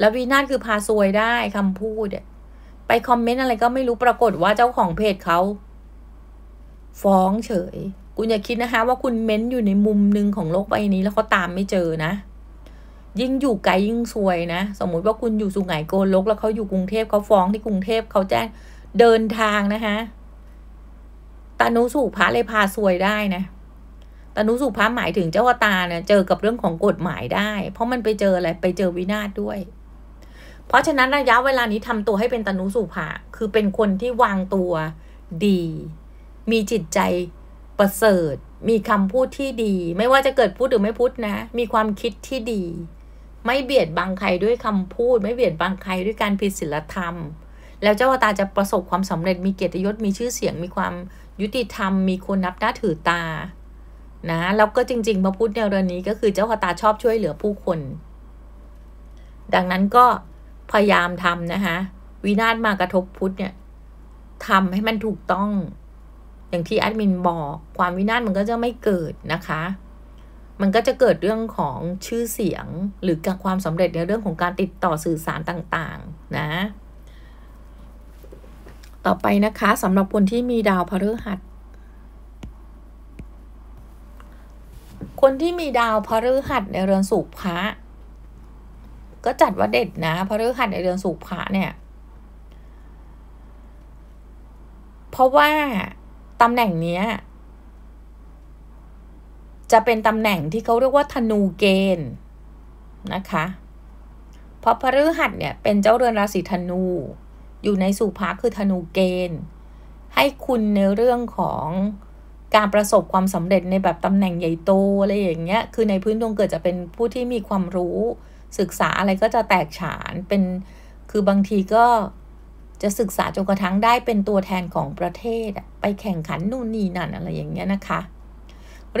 แล้ววีนาศคือพาซวยได้คำพูดไปคอมเมนต์อะไรก็ไม่รู้ปรากฏว่าเจ้าของเพจเขาฟ้องเฉย คุณอย่าคิดนะคะ ว่าคุณเม้นอยู่ในมุมหนึ่งของโลกใบนี้แล้วเขาตามไม่เจอนะ ยิ่งอยู่ไกลยิ่งซวยนะสมมุติว่าคุณอยู่สุไหงโกลก แล้วเขาอยู่กรุงเทพเขาฟ้องที่กรุงเทพเขาแจ้งเดินทางนะคะตานุสุภะเลยพาซวยได้นะตนุสุภาพหมายถึงเจ้าวตาเนี่ย เจอกับเรื่องของกฎหมายได้ เพราะมันไปเจออะไรไปเจอวินาศด้วย เพราะฉะนั้นระยะเวลานี้ทำตัวให้เป็นตนุสุภา คือเป็นคนที่วางตัวดี มีจิตใจประเสริฐ มีคำพูดที่ดี ไม่ว่าจะเกิดพูดหรือไม่พูดนะ มีความคิดที่ดี ไม่เบียดบังใครด้วยคำพูด ไม่เบียดบังใครด้วยการผิดศีลธรรม แล้วเจ้าวตาจะประสบความสำเร็จมีเกียรติยศ มีชื่อเสียง มีความยุติธรรมมีคนนับหน้าถือตานะแล้วก็จริงๆพระพุทธในเรือนนี้ ก็คือเจ้าคตาชอบช่วยเหลือผู้คน ดังนั้นก็พยายามทำนะคะวินาศมากระทบพุทธเนี่ยทำให้มันถูกต้อง อย่างที่แอดมินบอก ความวินาศมันก็จะไม่เกิดนะคะ มันก็จะเกิดเรื่องของชื่อเสียงหรือกับความสำเร็จในเรื่องของการติดต่อสื่อสารต่างๆนะต่อไปนะคะสำหรับคนที่มีดาวพฤหัสคนที่มีดาวพฤหัสในเรือนสุภะก็จัด ว่า เด็ดนะพฤหัสในเรือนสุภะเนี่ยเพราะว่า ตำแหน่งเนี้ย จะเป็นตำแหน่งที่เขาเรียกว่าธนูเกณฑ์นะคะ เพราะพฤหัสเนี่ยเป็นเจ้าเรือนราศีธนู อยู่ในสุภะคือธนูเกณฑ์ ให้คุณในเรื่องของการประสบความสำเร็จในแบบตำแหน่งใหญ่โต อะไรอย่างเงี้ย คือในพื้นดวงเกิดจะเป็นผู้ที่มีความรู้ ศึกษาอะไรก็จะแตกฉานเป็น คือบางทีก็จะศึกษาจนกระทั่งได้เป็นตัวแทนของประเทศไปแข่งขัน นู่นนี่นั่นอะไรอย่างเงี้ยนะคะ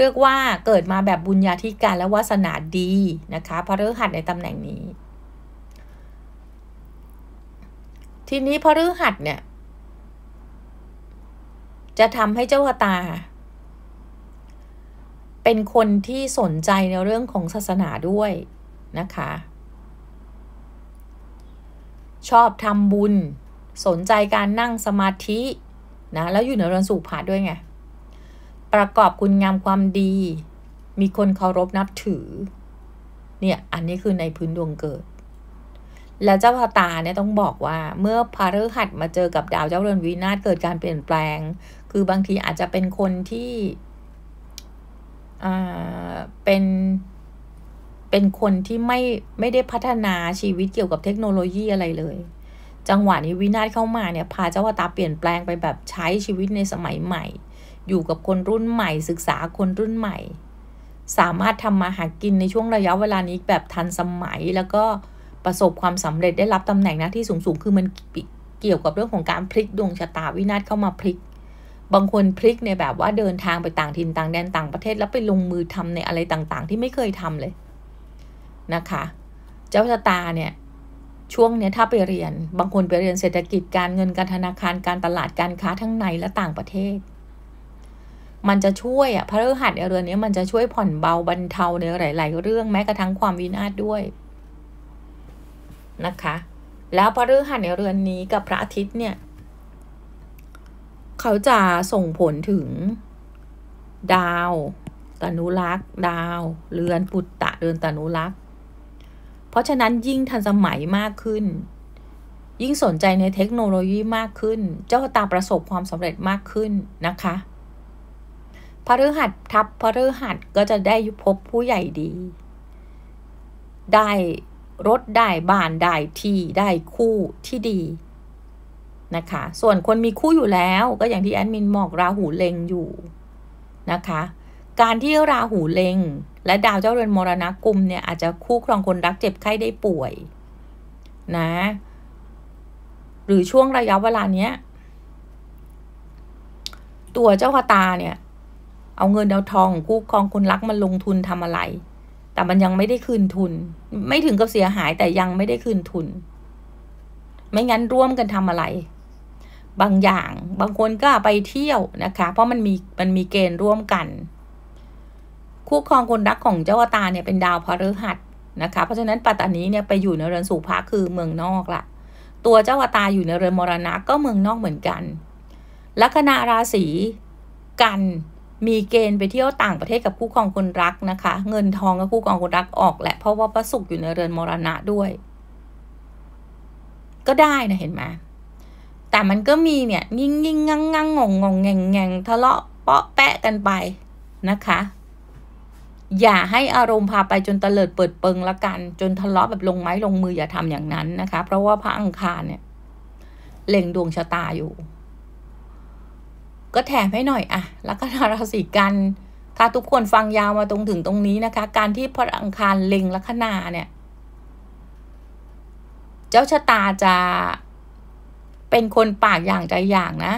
เรียกว่าเกิดมาแบบบุญญาธิการและวาสนาดีนะคะพระฤหัสในตำแหน่งนี้ ทีนี้พระฤหัสเนี่ยจะทำให้เจ้าตาเป็นคนที่สนใจในเรื่องของศาสนาด้วยนะคะ ชอบทำบุญ สนใจการนั่งสมาธิ นะ แล้วอยู่ในรันสุภาด้วยไง ประกอบคุณงามความดี มีคนเคารพนับถือ เนี่ย อันนี้คือในพื้นดวงเกิด แล้วเจ้าพตาเนี่ยต้องบอกว่า เมื่อพาฤหัสมาเจอกับดาวเจ้าเรือนวินาศเกิดการเปลี่ยนแปลง คือบางทีอาจจะเป็นคนที่เป็น เป็นคนที่ไม่ ไม่ได้พัฒนาชีวิตเกี่ยวกับเทคโนโลยีอะไรเลย จังหวะนี้วินาศเข้ามาเนี่ยพาเจ้าวตาเปลี่ยนแปลงไปแบบใช้ชีวิตในสมัยใหม่ อยู่กับคนรุ่นใหม่ ศึกษาคนรุ่นใหม่ สามารถทำมาหากินในช่วงระยะเวลานี้แบบทันสมัย แล้วก็ประสบความสำเร็จได้รับตำแหน่งหน้าที่สูงๆ คือมันเกี่ยวกับเรื่องของการพลิกดวงชะตาวินาศเข้ามาพลิกบางคนพลิกในแบบว่าเดินทางไปต่างถิ่นต่างแดนต่างประเทศแล้วไปลงมือทำในอะไรต่างๆที่ไม่เคยทำเลยนะคะ เจ้าชะตาเนี่ยช่วงเนี้ยถ้าไปเรียนบางคนไปเรียนเศรษฐกิจการเงินการธนาคารการตลาดการค้าทั้งในและต่างประเทศ มันจะช่วยอ่ะพระฤหัสเรือนนี้มันจะช่วยผ่อนเบาบรรเทาในหลาย ๆ เรื่องแม้กระทั่งความวินาศด้วยนะคะ แล้วพระฤหัสเรือนนี้กับพระอาทิตย์เนี่ยเขาจะส่งผลถึง ดาว ตนุรักษ์ดาวเรือนปุตตะเรือนตนุรักษ์ เพราะฉะนั้นยิ่งทันสมัยมากขึ้น ยิ่งสนใจในเทคโนโลยีมากขึ้น เจ้าตาประสบความสำเร็จมากขึ้นนะคะพฤหัสทับพฤหัสก็จะได้พบผู้ใหญ่ดี ได้รถ ได้บ้าน ได้ที่ได้คู่ที่ดีนะคะ ส่วนคนมีคู่อยู่แล้วก็อย่างที่แอดมินบอก ราหูเล็งอยู่นะคะ การที่ราหูเล็ง และดาวเจ้าเรือนมรณะกลุ่มเนี่ยอาจจะคู่ครองคนรักเจ็บไข้ได้ป่วยนะ หรือช่วงระยะเวลาเนี้ยตัวเจ้าคตาเนี่ย เอาเงินเอาทอง คู่ครองคนรักมาลงทุนทำอะไร แต่มันยังไม่ได้คืนทุน ไม่ถึงกับเสียหายแต่ยังไม่ได้คืนทุน ไม่งั้นร่วมกันทำอะไรบางอย่าง บางคนก็ไปเที่ยวนะคะ เพราะมันมีมันมีเกณฑ์ร่วมกัน คู่ครองคนรักของเจ้าวตาเนี่ยเป็นดาวพฤหัสนะคะ เพราะฉะนั้นปัตตานีเนี่ยไปอยู่ในเรือนสุภาคือเมืองนอกละ ตัวเจ้าวตาอยู่ในเรือนมรณะก็เมืองนอกเหมือนกัน ลัคนาราศีกันมีเกณฑ์ไปเที่ยวต่างประเทศกับคู่ครองคนรักนะคะ เงินทองกับคู่ครองคนรักออกแหละเพราะว่าพระศุกร์อยู่ในเรือนมรณะด้วย ก็ได้นะเห็นไหมแต่มันก็มีเนี่ย งิ่งงิ่งงังงังงงงงแงงแงงทะเลาะเปาะแปะกันไปนะคะ อย่าให้อารมณ์พาไปจนเตลิดเปิดเปิงละกัน จนทะเลาะแบบลงไม้ลงมืออย่าทำอย่างนั้นนะคะ เพราะว่าพระอังคารเนี่ยเล็งดวงชะตาอยู่ ก็แถมให้หน่อยอะแล้วก็ราศีกันถ้าทุกคนฟังยาวมาตรงถึงตรงนี้นะคะ การที่พระอังคารเล็งลัคนาเนี่ย เจ้าชะตาจะเป็นคนปากอย่างใจอย่างนะ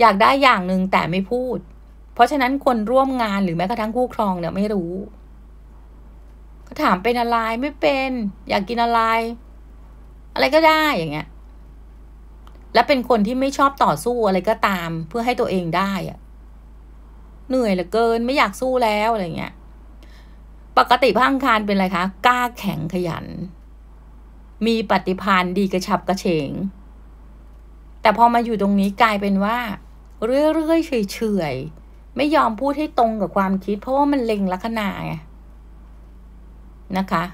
อยากได้อย่างหนึ่งแต่ไม่พูด เพราะฉะนั้นคนร่วมงานหรือแม้กระทั่งคู่ครองเนี่ยไม่รู้ ก็ถามเป็นอะไรไม่เป็น อยากกินอะไร อะไรก็ได้อย่างเงี้ย และเป็นคนที่ไม่ชอบต่อสู้อะไรก็ตาม เพื่อให้ตัวเองได้อะเหนื่อยเหลือเกิน ไม่อยากสู้แล้วอะไรเงี้ย ปกติพังคารเป็นอะไรคะกล้าแข็งขยัน มีปฏิพานดีกระชับกระเฉงแต่พอมาอยู่ตรงนี้กลายเป็นว่า เรื่อยๆเฉยๆ ไม่ยอมพูดให้ตรงกับความคิด เพราะว่ามันเล็งลักนณะไงนะคะ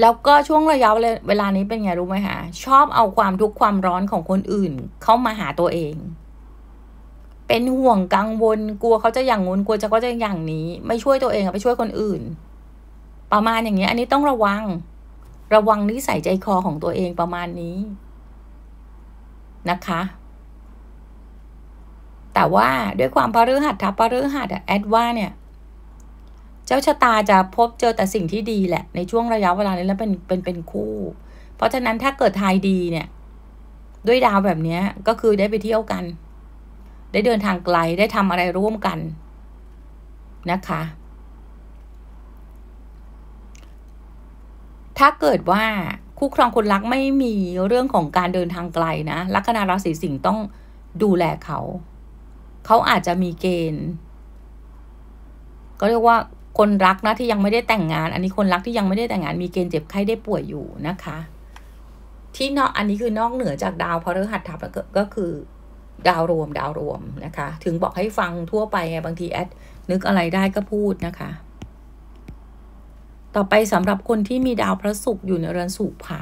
แล้วก็ช่วงระยะ เวลานี้เป็นไง รู้ไหมคะชอบเอาความทุกข์ความร้อนของคนอื่น เข้ามาหาตัวเอง เป็นห่วงกังวล กลัวเขาจะอย่างงู้น กลัวจะเขาจะอย่างนี้ ไม่ช่วยตัวเองอะไปช่วยคนอื่น ประมาณอย่างเงี้ยอันนี้ต้องระวังระวังนิสัยใจคอของตัวเองประมาณนี้ นะคะ แต่ว่าด้วยความพฤหัสทับพฤหัสอะแอดว่าเนี่ย เจ้าชะตาจะพบเจอแต่สิ่งที่ดีแหละในช่วงระยะเวลานี้แล้วเป็นเป็นเป็นคู่ เพราะฉะนั้นถ้าเกิดทายดีเนี่ย ด้วยดาวแบบนี้ก็คือได้ไปเที่ยวกัน ได้เดินทางไกลได้ทำอะไรร่วมกันนะคะถ้าเกิดว่าคู่ครองคนรักไม่มีเรื่องของการเดินทางไกลนะลัคนาราศีสิงห์ต้องดูแลเขา เขาอาจจะมีเกณฑ์ ก็เรียกว่าคนรักนะที่ยังไม่ได้แต่งงาน อันนี้คนรักที่ยังไม่ได้แต่งงาน มีเกณฑ์เจ็บไข้ได้ป่วยอยู่นะคะ ที่นอกอันนี้คือนอกเหนือจากดาวพฤหัสทับก็คือ ดาวรวม ดาวรวมนะคะ ถึงบอกให้ฟังทั่วไปไงบางทีแอด นึกอะไรได้ก็พูดนะคะต่อไปสำหรับคนที่มีดาวพระศุกร์อยู่ในเรือนสุขพระ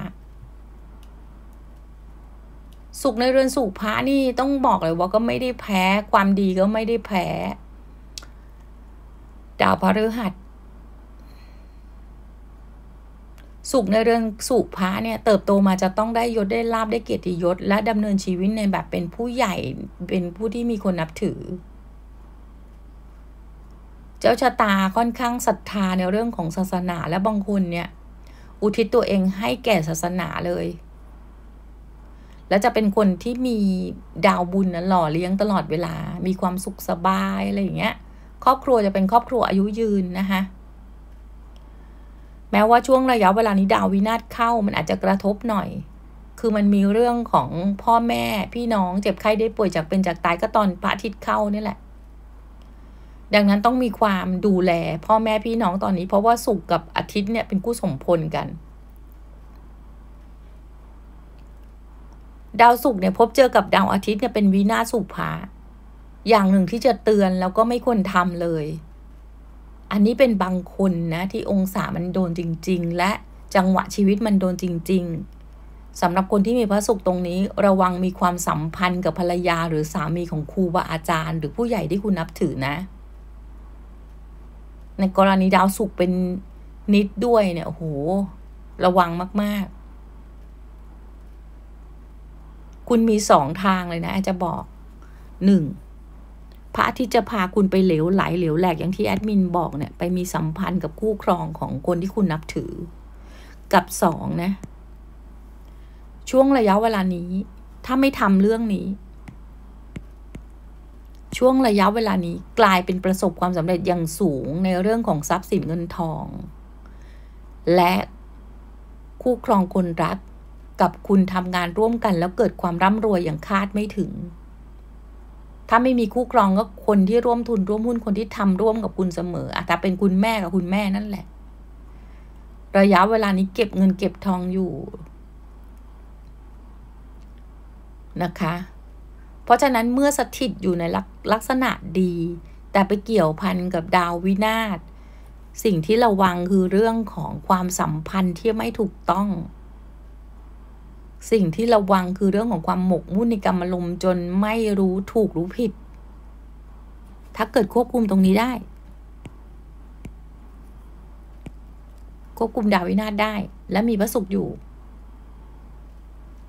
สุขในเรือนสุขพระนี่ต้องบอกเลยว่าก็ไม่ได้แพ้ความดีก็ไม่ได้แพ้ ดาวพฤหัสสุขในเรือนสุขพระเนี่ย เติบโตมาจะต้องได้ยศได้ลาบได้เกียรติยศ และดำเนินชีวิตในแบบเป็นผู้ใหญ่เป็นผู้ที่มีคนนับถือเจ้าชะตาค่อนข้างศรัทธาในเรื่องของศาสนาและบางคนเนี่ย อุทิศตัวเองให้แก่ศาสนาเลย และจะเป็นคนที่มีดาวบุญนะหล่อ เลี้ยงตลอดเวลา มีความสุขสบาย อะไรอย่างเงี้ย ครอบครัวจะเป็นครอบครัวอายุยืนนะคะแม้ว่าช่วงระยะเวลานี้ดาววินาศเข้ามันอาจจะกระทบหน่อย คือมันมีเรื่องของพ่อแม่พี่น้อง เจ็บไข้ได้ป่วยจากเป็นจากตายก็ตอนพระอาทิตย์เข้านี่แหละดังนั้นต้องมีความดูแลพ่อแม่พี่น้องตอนนี้ เพราะว่าสุกกับอาทิตย์เนี่ยเป็นคู่สมพลกัน ดาวสุกเนี่ย พบเจอกับดาวอาทิตย์เนี่ยเป็นวินาสุภาอย่างหนึ่งที่จะเตือนแล้วก็ไม่ควรทำเลย อันนี้เป็นบางคนนะ ที่องศามันโดนจริง ๆ และจังหวะชีวิตมันโดนจริง ๆสำหรับคนที่มีพระสุขตรงนี้ระวังมีความสัมพันธ์กับภรรยาหรือสามีของครูบาอาจารย์ หรือผู้ใหญ่ที่คุณนับถือนะในกรณีดาวศุกร์เป็นนิดด้วยเนี่ยโอ้โห ระวังมาก ๆ คุณมีสองทางเลยนะจะบอกหนึ่งพระที่จะพาคุณไปเหลวไหลเหลวแหลกอย่างที่แอดมินบอกเนี่ย ไปมีสัมพันธ์กับคู่ครองของคนที่คุณนับถือกับสองนะ ช่วงระยะเวลานี้ ถ้าไม่ทำเรื่องนี้ช่วงระยะเวลานี้กลายเป็นประสบความสำเร็จอย่างสูงในเรื่องของทรัพย์สินเงินทอง และคู่ครองคนรักกับคุณทำงานร่วมกันแล้วเกิดความร่ำรวยอย่างคาดไม่ถึง ถ้าไม่มีคู่ครองก็คนที่ร่วมทุนร่วมหุ้นคนที่ทำร่วมกับคุณเสมออาจจะเป็นคุณแม่กับคุณแม่นั่นแหละ ระยะเวลานี้เก็บเงินเก็บทองอยู่ นะคะเพราะฉะนั้นเมื่อสถิตอยู่ในลักษณะดี แต่ไปเกี่ยวพันกับดาววินาศสิ่งที่ระวังคือเรื่องของความสัมพันธ์ที่ไม่ถูกต้อง สิ่งที่ระวังคือเรื่องของความหมกมุ่นในกรรมลมจนไม่รู้ถูกรู้ผิด ถ้าเกิดควบคุมตรงนี้ได้ ควบคุมดาววินาศได้และมีพระสุขอยู่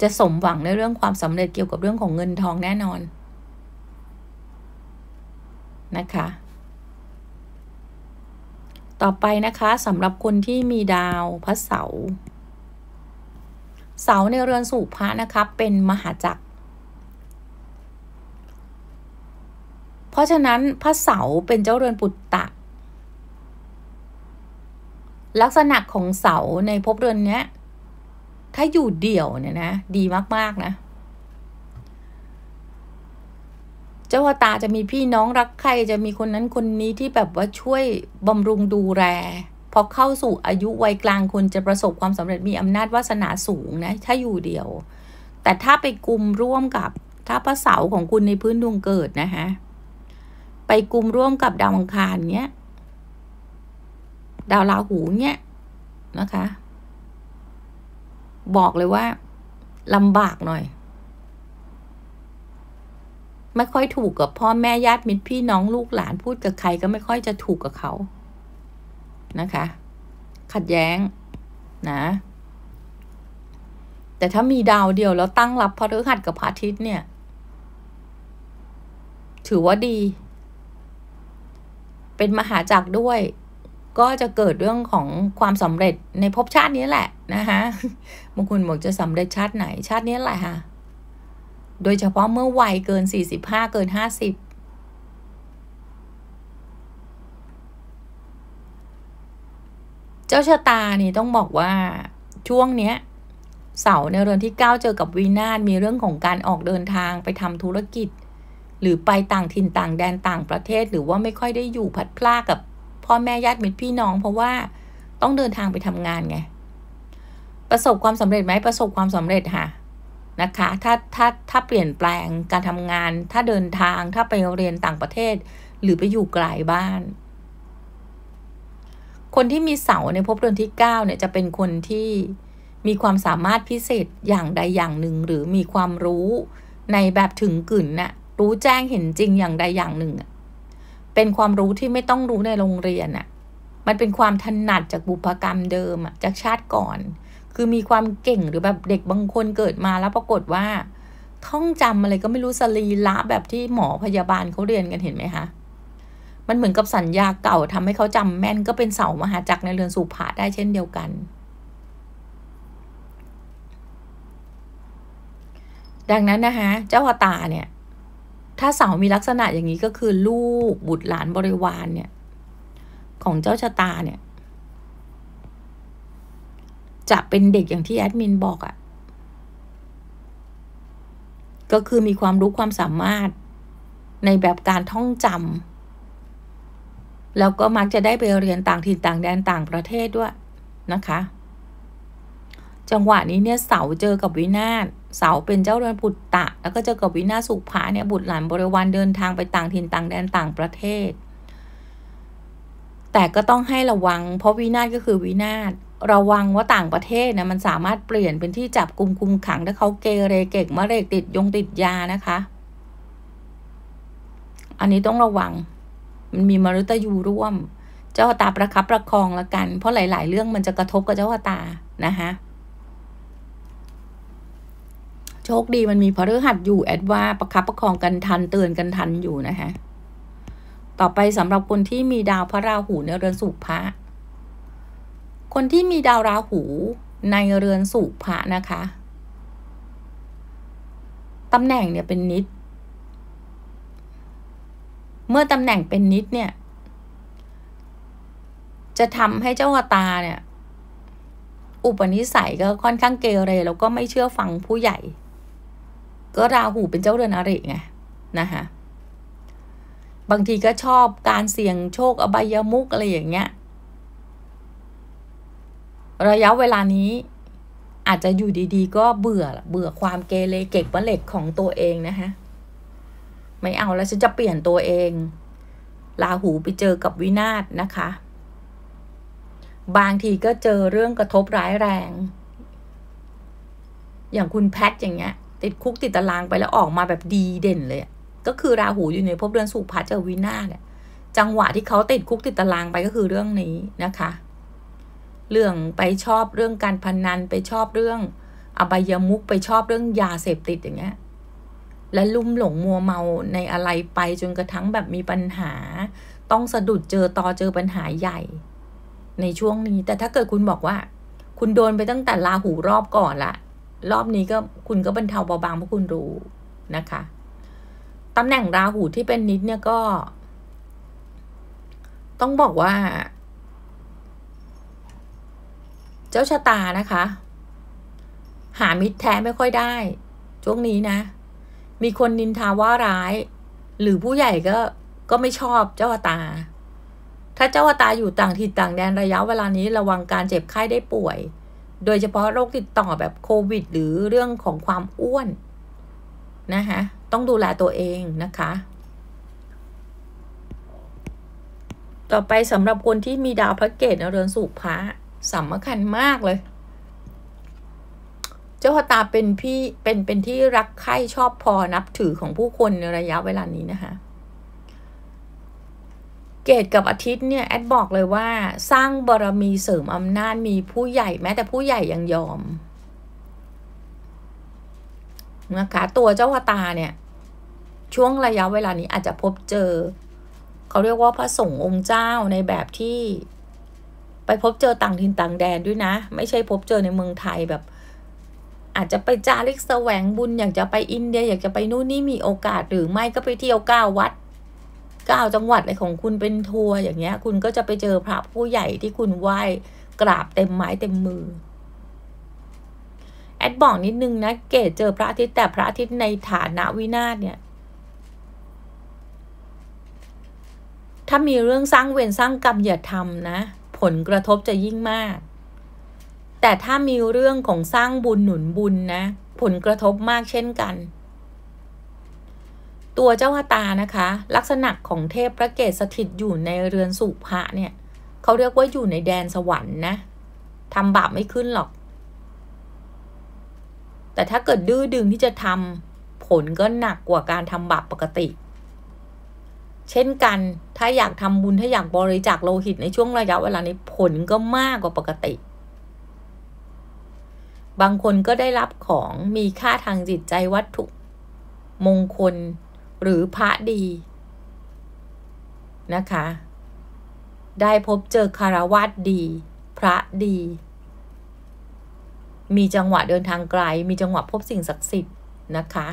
จะ สมหวังในเรื่องความสำเร็จเกี่ยวกับเรื่องของเงินทองแน่นอน นะคะ ต่อไปนะคะสำหรับ คน ที่มีดาวพระเสา เสา ในเรือนสุภะนะคะเป็นมหาจักร เพราะฉะนั้นพระเสาเป็นเจ้าเรือนปุตตะ ลักษณะของเสา ใน ภพเรือนเนี้ยถ้าอยู่เดี่ยวเนี่ยนะ ดีมาก ๆ นะ เจ้าวตาจะมีพี่น้องรักใครจะมีคนนั้นคนนี้ที่แบบว่าช่วยบำรุงดูแลพอเข้าสู่อายุวัยกลางคนจะประสบความสำเร็จมีอำนาจวาสนาสูง นะ ถ้าอยู่เดี่ยว แต่ถ้าไปกลุ่มร่วมกับถ้าพระเสาของคุณในพื้นดวงเกิดนะฮะ ไปกลุ่มร่วมกับดาวอังคารเนี้ยดาวราหูเนี้ยนะคะบอกเลยว่าลำบากหน่อย ไม่ค่อยถูกกับพ่อแม่ญาติมิตรพี่น้องลูกหลานพูดกับใครก็ไม่ค่อยจะถูกกับเขานะคะ ขัดแย้งนะ แต่ถ้ามีดาวเดียวแล้วตั้งรับพระฤหัสกับพระอาทิตย์เนี่ย ถือว่าดี เป็นมหาจักรด้วยก็จะเกิดเรื่องของความสำเร็จในภพชาตินี้แหละนะคะบางคนบอกจะสำเร็จชาติไหนชาตินี้ แหละค่ะ โดยเฉพาะเมื่อ วัย เกิน 45 เกิน 50จ้าชะตานี่ต้องบอกว่าช่วงเนี้ยเสาในเรือนที่เก้าเจอ กับวีนาสมีเรื่องของการออกเดินทางไปทำธุรกิจ หรือไปต่างถิ่นต่างแดนต่างประเทศหรือว่าไม่ค่อยได้อยู่พัดพลากับพ่อแม่ญาติมิตรพี่น้องเพราะว่าต้องเดินทางไปทำงานไงประสบความสำเร็จไหมประสบความสำเร็จค่ะนะคะถ้าถ้าถ้าเปลี่ยนแปลงการทำงาน ถ้าเดินทางถ้าไปเรียนต่างประเทศ หรือไปอยู่ไกลบ้าน คนที่มีเสาในภพเดือนที่เก้าเนี่ย จะเป็นคนที่มีความสามารถพิเศษอย่างใดอย่างหนึ่ง หรือมีความรู้ในแบบถึงกึ่นนะ่ะรู้แจ้งเห็นจริงอย่างใดอย่างหนึ่งอะเป็นความรู้ที่ไม่ต้องรู้ในโรงเรียนอะมันเป็นความถนัดจากบุพกรรมเดิมอะจากชาติก่อน คือมีความเก่งหรือแบบเด็กบางคนเกิดมาแล้วปรากฏว่า ท่องจำอะไรก็ไม่รู้สรีละแบบที่หมอพยาบาลเขาเรียนกันเห็นไหมคะ มันเหมือนกับสัญญาเก่าทำให้เขาจำแม่นก็เป็นเสามหาจักร ในเรือนสุภาได้เช่นเดียวกัน ดังนั้นนะคะเจ้าพตาเนี่ยถ้าเสามีลักษณะอย่างนี้ก็คือลูกบุตรหลานบริวารเนี่ย ของเจ้าชะตาเนี่ย จะเป็นเด็กอย่างที่แอดมินบอกอะ่ะ ก็คือมีความรู้ความสามารถในแบบการท่องจำแล้วก็มักจะได้ไปเรียนต่าง ถิ่นต่างแดนต่างประเทศด้วยนะคะจังหวะนี้เนี่ยเสาเจอกับวินาศ เสาเป็นเจ้าเรือนปุตตะ แล้วก็เจอกับวินาศสุภาเนี่ยบุตรหลานบริวารเดินทางไปต่างถิ่นต่างแดนต่างประเทศ แต่ก็ต้องให้ระวัง เพราะวินาศก็คือวินาศ ระวังว่าต่างประเทศนะมันสามารถเปลี่ยนเป็นที่จับกลุ่มคุมขังถ้าเขาเกเรเก่งมะเร็กติดยงติดยานะคะ อันนี้ต้องระวัง มันมีมรุตยูร่วม เจ้าตาประคับประคองละกัน เพราะหลายๆ เรื่องมันจะกระทบกับเจ้าตานะคะโชคดีมันมีพฤหัสอยู่ แอดว่าประคับประคองกันทันเตือนกันทันอยู่นะคะ ต่อไปสำหรับคนที่มีดาวพระราหูในเรือนสุภะคนที่มีดาวราหูในเรือนสุภะนะคะตำแหน่งเนี่ยเป็นนิด เมื่อตำแหน่งเป็นนิดเนี่ย จะทำให้เจ้าตาเนี่ย อุปนิสัยก็ค่อนข้างเกเรแล้วก็ไม่เชื่อฟังผู้ใหญ่ก็ราหูเป็นเจ้าเรือนอริไงนะคะบางทีก็ชอบการเสี่ยงโชคอบายมุกอะไรอย่างเงี้ย ระยะเวลานี้อาจจะอยู่ดีๆก็เบื่อเบื่อความเกเรเก็กมะเหล็กของตัวเองนะคะไม่เอาแล้วฉันจะเปลี่ยนตัวเองลาหูไปเจอกับวินาศนะคะ บางทีก็เจอเรื่องกระทบร้ายแรง อย่างคุณแพทอย่างเงี้ยติดคุกติดตารางไปแล้วออกมาแบบดีเด่นเลยก็คือราหูอยู่ในภพเรือนสุภัสเจวินาศเนี่ยจังหวะที่เขาติดคุกติดตารางไปก็คือเรื่องนี้นะคะ เรื่องไปชอบเรื่องการพนนันไปชอบเรื่องอบายามุกไปชอบเรื่องยาเสพติดอย่างเงี้ยและลุ่มหลงมัวเมาในอะไรไปจนกระทั่งแบบมีปัญหา ต้องสะดุดเจอต่อเจอปัญหาใหญ่ ในช่วงนี้ แต่ถ้าเกิดคุณบอกว่า คุณโดนไปตั้งแต่ลาหูรอบก่อนละรอบนี้ก็คุณก็บรรเทาเบาบางเพราะคุณรู้นะคะ ตำแหน่งราหูที่เป็นนิดเนี่ยก็ ต้องบอกว่า เจ้าชะตานะคะ หามิตรแท้ไม่ค่อยได้ช่วงนี้นะ มีคนนินทาว่าร้าย หรือผู้ใหญ่ก็ก็ไม่ชอบเจ้าตา ถ้าเจ้าตาอยู่ต่างถิ่นต่างแดนระยะเวลานี้ระวังการเจ็บไข้ได้ป่วยโดยเฉพาะโรคติดต่อแบบโควิด หรือเรื่องของความอ้วน นะคะต้องดูแลตัวเองนะคะ ต่อไปสำหรับคนที่มีดาวพระเกตเรือนสุภะสำคัญมากเลย เจ้าพตาเป็นพี่เป็นเป็นที่รักใคร่ชอบพอนับถือของผู้คนในระยะเวลานี้นะคะเกตกับอาทิตย์เนี่ย แอดบอกเลยว่าสร้างบารมีเสริมอำนาจมีผู้ใหญ่แม้แต่ผู้ใหญ่ยังยอมนะคะตัวเจ้าวตาเนี่ย ช่วงระยะเวลานี้อาจจะพบเจอ เขาเรียกว่าพระสงฆ์องค์เจ้าในแบบที่ไปพบเจอต่างถิ่นต่างแดนด้วยนะ ไม่ใช่พบเจอในเมืองไทยแบบ อาจจะไปจาริกแสวงบุญอยากจะไปอินเดียอยากจะไปนู่นนี่มีโอกาสหรือไม่ก็ไปเที่ยวก้าววัดก้าจังหวัดอะของคุณเป็นทัวร์อย่างเงี้ย คุณก็จะไปเจอพระผู้ใหญ่ที่คุณไหว้กราบเต็มไม้เต็มมือแอดบอกนิดนึงนะเกศเจอพระอาทิตย์แต่พระอาทิตย์ในฐานะวินาศเนี่ยถ้ามีเรื่องสร้างเวรสร้างกรรมอย่าทำนะผลกระทบจะยิ่งมาก แต่ถ้ามีเรื่องของสร้างบุญหนุนบุญนะ ผลกระทบมากเช่นกันตัวเจ้าวตานะคะ ลักษณะของเทพพระเกศสถิตอยู่ในเรือนสุภะเนี่ยเขาเรียกว่าอยู่ในแดนสวรรค์นะทำบาปไม่ขึ้นหรอก แต่ถ้าเกิดดื้อดึงที่จะทำผลก็หนักกว่าการทำบาปปกติ เช่นกันถ้าอยากทำบุญถ้าอยากบริจาคโลหิตในช่วงระยะเวลานี้ผลก็มากกว่าปกติ บางคนก็ได้รับของมีค่าทางจิตใจวัตถุมงคลหรือพระดี นะคะ ได้พบเจอคารวัตดีพระดี มีจังหวะเดินทางไกล มีจังหวะพบสิ่งศักดิ์สิทธิ์นะคะ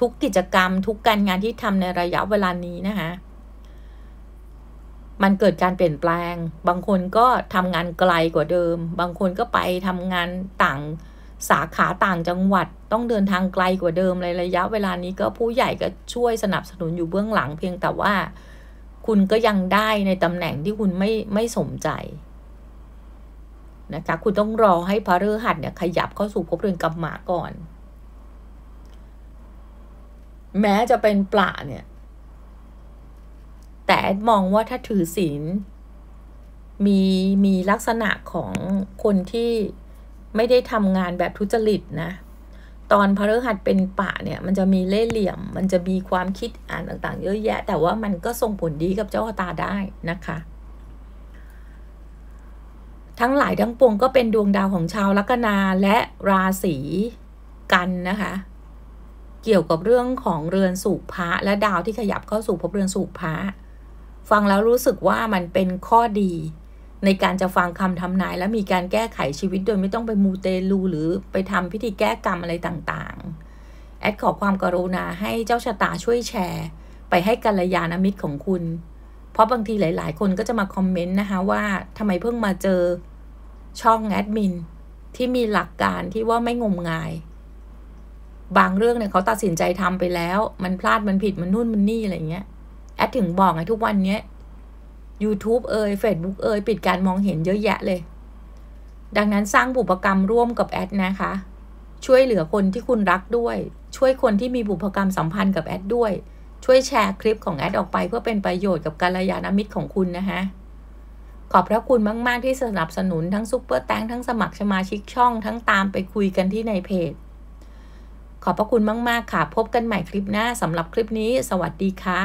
ทุกกิจกรรมทุกการงานที่ทำในระยะเวลานี้นะคะมันเกิดการเปลี่ยนแปลง บางคนก็ทำงานไกลกว่าเดิม บางคนก็ไปทำงานต่างสาขาต่างจังหวัดต้องเดินทางไกลกว่าเดิมเลยระยะเวลานี้ก็ผู้ใหญ่ก็ช่วยสนับสนุนอยู่เบื้องหลัง เพียงแต่ว่าคุณก็ยังได้ในตำแหน่งที่คุณไม่ไม่ สม ใจนะคะคุณต้องรอให้ พระฤหัสเนี่ย ขยับเข้าสู่ภพเรือนกับหมาก่อน แม้จะเป็นปลาเนี่ย แต่มองว่าถ้าถือศีลมีมีลักษณะของคนที่ไม่ได้ทำงานแบบทุจริตนะ ตอนพระฤหัสเป็นปะเนี่ย มันจะมีเล่ห์เหลี่ยมมันจะมีความคิดอ่านต่างๆเยอะแยะแต่ว่ามันก็ส่งผลดีกับเจ้าตาได้นะคะ ทั้งหลายทั้งปวงก็เป็นดวงดาวของชาวลัคนา และราศีกันนะคะเกี่ยวกับเรื่องของเรือนสู่พระและดาวที่ขยับเข้าสู่ภพเรือนสู่พระฟังแล้วรู้สึกว่ามันเป็นข้อดีในการจะฟังคำทำนายและมีการแก้ไขชีวิตโดยไม่ต้องไปมูเตลูหรือไปทำพิธีแก้กรรมอะไรต่างๆแอดขอความกรุณาให้เจ้าชะตาช่วยแชร์ ไปให้กัลยาณมิตรของคุณ เพราะบางทีหลายๆคนก็จะมาคอมเมนต์นะคะว่าทำไมเพิ่งมาเจอช่องแอดมิน ที่มีหลักการที่ว่าไม่งมงาย บางเรื่องเนี่ยเขาตัดสินใจทำไปแล้ว มันพลาดมันผิดมันนู่นมันนี่อะไรเงี้ยแอดถึงบอกไงทุกวันเนี้ย YouTube เอ่ย Facebook เอ่ยปิดการมองเห็นเยอะแยะเลย ดังนั้นสร้างบุพกรรมร่วมกับแอดนะคะ ช่วยเหลือคนที่คุณรักด้วย ช่วยคนที่มีบุพกรรมสัมพันธ์กับแอดด้วย ช่วยแชร์คลิปของแอดออกไป เพื่อเป็นประโยชน์กับกาลยาณมิตรของคุณนะคะขอบพระคุณมากๆ ที่สนับสนุนทั้งซุปเปอร์แตงทั้งสมัครสมาชิกช่องทั้งตามไปคุยกันที่ในเพจ ขอบพระคุณมากๆค่ะพบกันใหม่คลิปหน้าสำหรับคลิปนี้ สวัสดีค่ะ